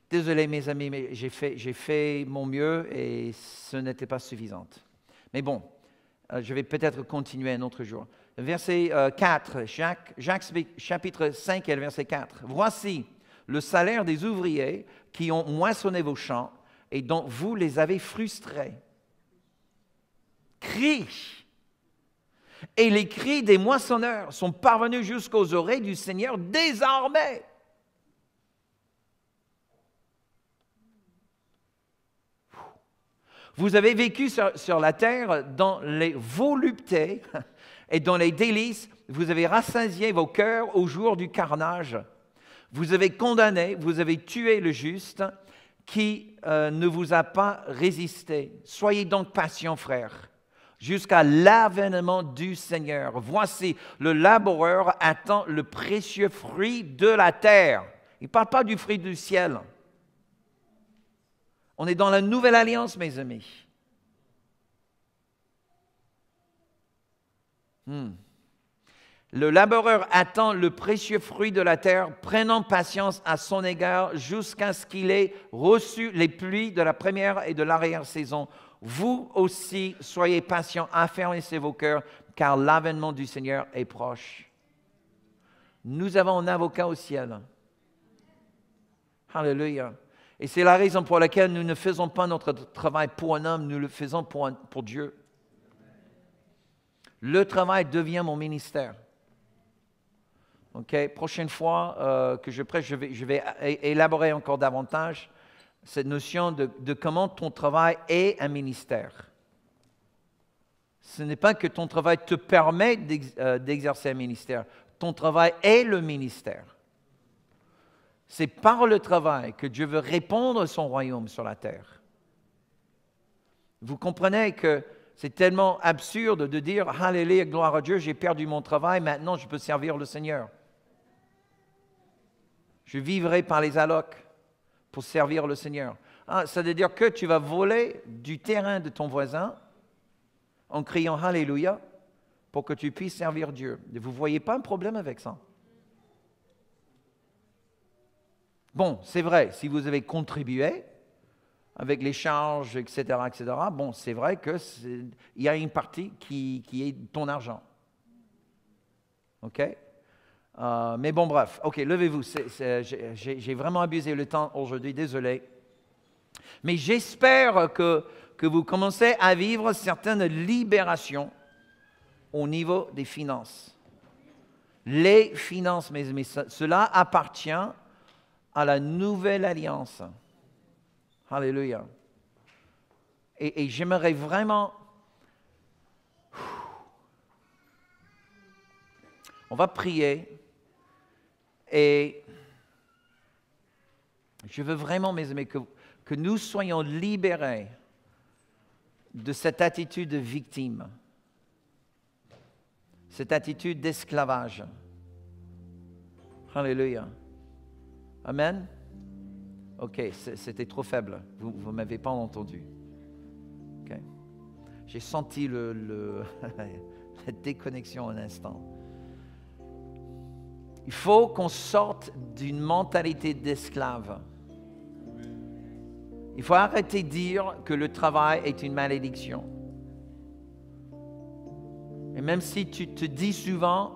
Désolé mes amis, mais j'ai fait, mon mieux et ce n'était pas suffisant. Mais bon, euh, je vais peut-être continuer un autre jour. Verset 4, euh, Jacques, Jacques chapitre 5 et verset 4. Voici, le salaire des ouvriers qui ont moissonné vos champs et dont vous les avez frustrés. Crie. Et les cris des moissonneurs sont parvenus jusqu'aux oreilles du Seigneur désormais. Vous avez vécu sur, sur, la terre dans les voluptés et dans les délices. Vous avez rassasié vos cœurs au jour du carnage. Vous avez condamné, vous avez tué le juste qui euh, ne vous a pas résisté. Soyez donc patients, frères, jusqu'à l'avènement du Seigneur. Voici, le laboureur attend le précieux fruit de la terre. Il ne parle pas du fruit du ciel. On est dans la nouvelle alliance, mes amis. Hmm. Le laboureur attend le précieux fruit de la terre, prenant patience à son égard jusqu'à ce qu'il ait reçu les pluies de la première et de l'arrière-saison. Vous aussi, soyez patients, affermissez vos cœurs, car l'avènement du Seigneur est proche. Nous avons un avocat au ciel. Alléluia. Et c'est la raison pour laquelle nous ne faisons pas notre travail pour un homme, nous le faisons pour Dieu. Le travail devient mon ministère. Prochaine fois euh, que je prêche, je vais, élaborer encore davantage cette notion de, de comment ton travail est un ministère. Ce n'est pas que ton travail te permet euh, d'exercer un ministère. Ton travail est le ministère. C'est par le travail que Dieu veut répandre son royaume sur la terre. Vous comprenez que c'est tellement absurde de dire Alléluia, gloire à Dieu, j'ai perdu mon travail, maintenant je peux servir le Seigneur. Je vivrai par les allocs pour servir le Seigneur. Ah, ça veut dire que tu vas voler du terrain de ton voisin en criant Alléluia pour que tu puisses servir Dieu. Vous ne voyez pas un problème avec ça Bon, c'est vrai, si vous avez contribué avec les charges, etc., etc., bon, c'est vrai qu'il y a une partie qui, qui est ton argent. OK euh, mais bon, bref. OK, levez-vous. J'ai vraiment abusé le temps aujourd'hui, désolé. Mais j'espère que, que vous commencez à vivre certaines libérations au niveau des finances. Les finances, mes amis, cela appartient à la nouvelle alliance. Alléluia. et j'aimerais vraiment... On va prier et je veux vraiment, mes amis, que, nous soyons libérés de cette attitude de victime, cette attitude d'esclavage. Alléluia. Amen. Ok, c'était trop faible. Vous ne m'avez pas entendu. J'ai senti le, la déconnexion un instant. Il faut qu'on sorte d'une mentalité d'esclave. Il faut arrêter de dire que le travail est une malédiction. Et même si tu te dis souvent,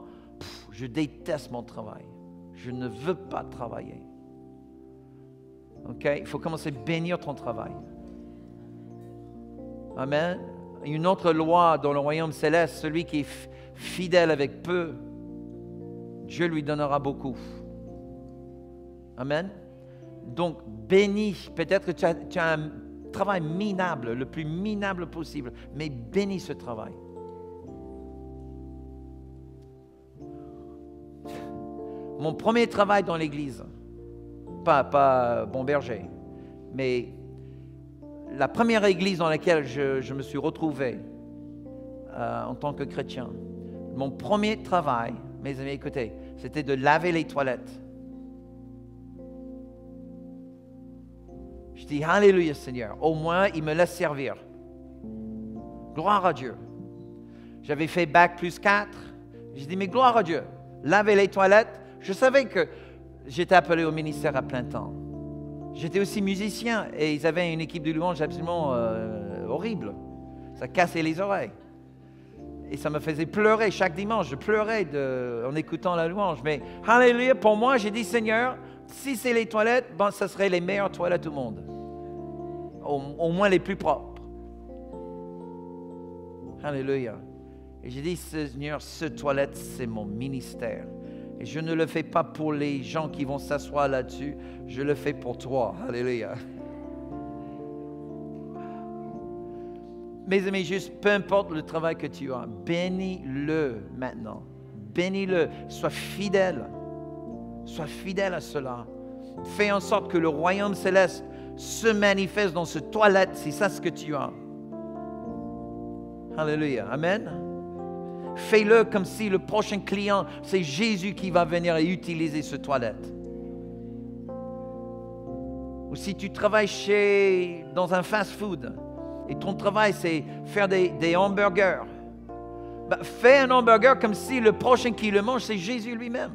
je déteste mon travail, je ne veux pas travailler. Il faut commencer à bénir ton travail. Amen. Une autre loi dans le royaume céleste, celui qui est fidèle avec peu, Dieu lui donnera beaucoup. Amen. Donc, bénis. Peut-être que tu as, un travail minable, le plus minable possible, mais bénis ce travail. Mon premier travail dans l'église, pas, bon berger, mais la première église dans laquelle je, me suis retrouvé euh, en tant que chrétien, mon premier travail, mes amis, écoutez, c'était de laver les toilettes. Je dis, Alléluia Seigneur, au moins il me laisse servir. Gloire à Dieu. J'avais fait bac plus 4. J'ai dit, mais gloire à Dieu, laver les toilettes. Je savais que j'étais appelé au ministère à plein temps. J'étais aussi musicien et ils avaient une équipe de louange absolument euh, horrible. Ça cassait les oreilles et ça me faisait pleurer chaque dimanche. Je pleurais en écoutant la louange. Mais hallelujah, pour moi, j'ai dit Seigneur, si c'est les toilettes, ben, ce serait les meilleures toilettes du monde. Au, moins les plus propres. Alléluia. Et j'ai dit Seigneur, ce toilette, c'est mon ministère. Et je ne le fais pas pour les gens qui vont s'asseoir là-dessus. Je le fais pour toi. Alléluia. Mes amis, juste peu importe le travail que tu as, bénis-le maintenant. Bénis-le. Sois fidèle. Sois fidèle à cela. Fais en sorte que le royaume céleste se manifeste dans ce toilette, si c'est ça ce que tu as. Alléluia. Amen. Fais-le comme si le prochain client, c'est Jésus qui va venir et utiliser ce toilette. Ou si tu travailles chez, dans un fast-food, et ton travail, c'est faire des, hamburgers. Bah, fais un hamburger comme si le prochain qui le mange, c'est Jésus lui-même.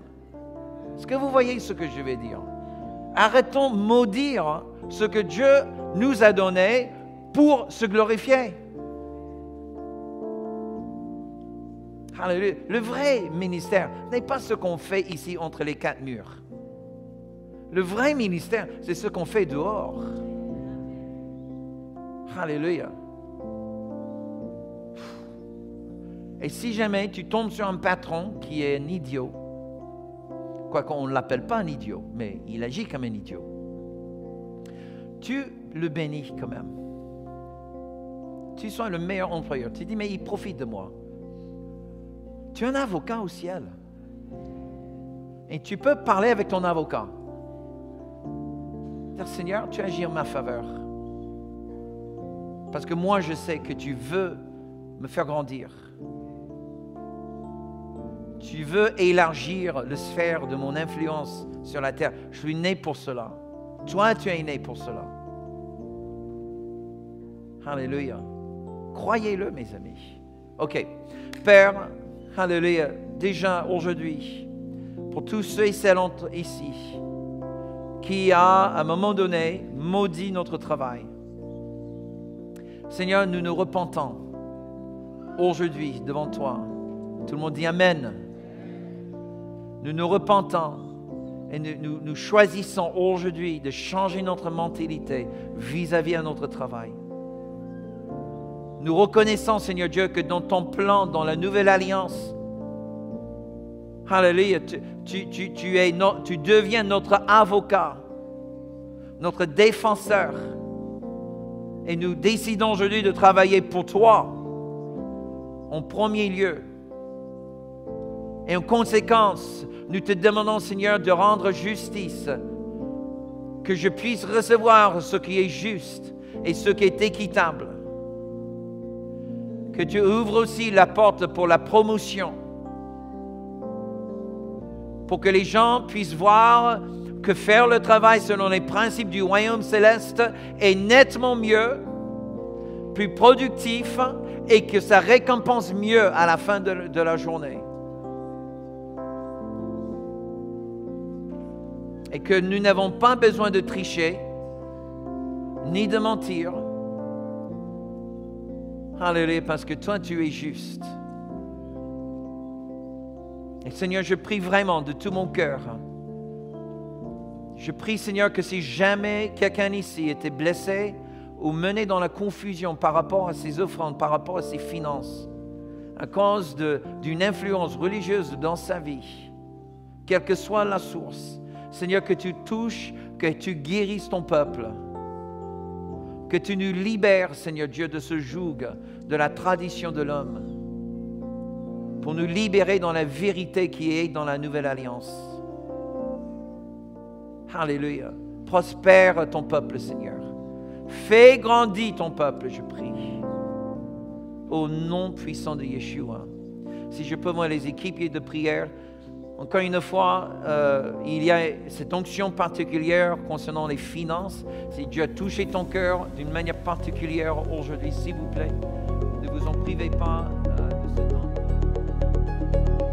Est-ce que vous voyez ce que je vais dire Arrêtons de maudire ce que Dieu nous a donné pour se glorifier. Le vrai ministère n'est pas ce qu'on fait ici entre les quatre murs. Le vrai ministère, c'est ce qu'on fait dehors. Alléluia. Et si jamais tu tombes sur un patron qui est un idiot, quoiqu'on ne l'appelle pas un idiot, mais il agit comme un idiot, tu le bénis quand même. Tu sois le meilleur employeur. Tu dis, mais il profite de moi. Tu es un avocat au ciel. Et tu peux parler avec ton avocat. Seigneur, tu agis en ma faveur. Parce que moi, je sais que tu veux me faire grandir. Tu veux élargir la sphère de mon influence sur la terre. Je suis né pour cela. Toi, tu es né pour cela. Alléluia. Croyez-le, mes amis. OK. Père, Alléluia, déjà aujourd'hui, pour tous ceux et celles ici qui a, à un moment donné, maudit notre travail, Seigneur, nous nous repentons aujourd'hui devant toi. Tout le monde dit Amen. Nous nous repentons et nous, choisissons aujourd'hui de changer notre mentalité vis-à-vis de notre travail. Nous reconnaissons, Seigneur Dieu, que dans ton plan, dans la nouvelle alliance, Hallelujah, tu, es tu deviens notre avocat, notre défenseur et nous décidons aujourd'hui de travailler pour toi en premier lieu. Et en conséquence, nous te demandons, Seigneur, de rendre justice, que je puisse recevoir ce qui est juste et ce qui est équitable. Que tu ouvres aussi la porte pour la promotion, pour que les gens puissent voir que faire le travail selon les principes du royaume céleste est nettement mieux, plus productif et que ça récompense mieux à la fin de, la journée. Et que nous n'avons pas besoin de tricher ni de mentir. Alléluia, parce que toi, tu es juste. Et Seigneur, je prie vraiment de tout mon cœur je prie, Seigneur, que si jamais quelqu'un ici était blessé ou mené dans la confusion par rapport à ses offrandes, par rapport à ses finances, à cause d'une influence religieuse dans sa vie, quelle que soit la source, Seigneur, que tu touches, que tu guérisses ton peuple, que tu nous libères, Seigneur Dieu, de ce joug, de la tradition de l'homme, pour nous libérer dans la vérité qui est dans la nouvelle alliance. Alléluia. Prospère ton peuple, Seigneur. Fais grandir ton peuple, je prie. Au nom puissant de Yeshua. Si je peux, moi, les équipiers de prière, encore une fois, euh, il y a cette onction particulière concernant les finances. Si Dieu a touché ton cœur d'une manière particulière aujourd'hui, s'il vous plaît, ne vous en privez pas euh, de ce temps.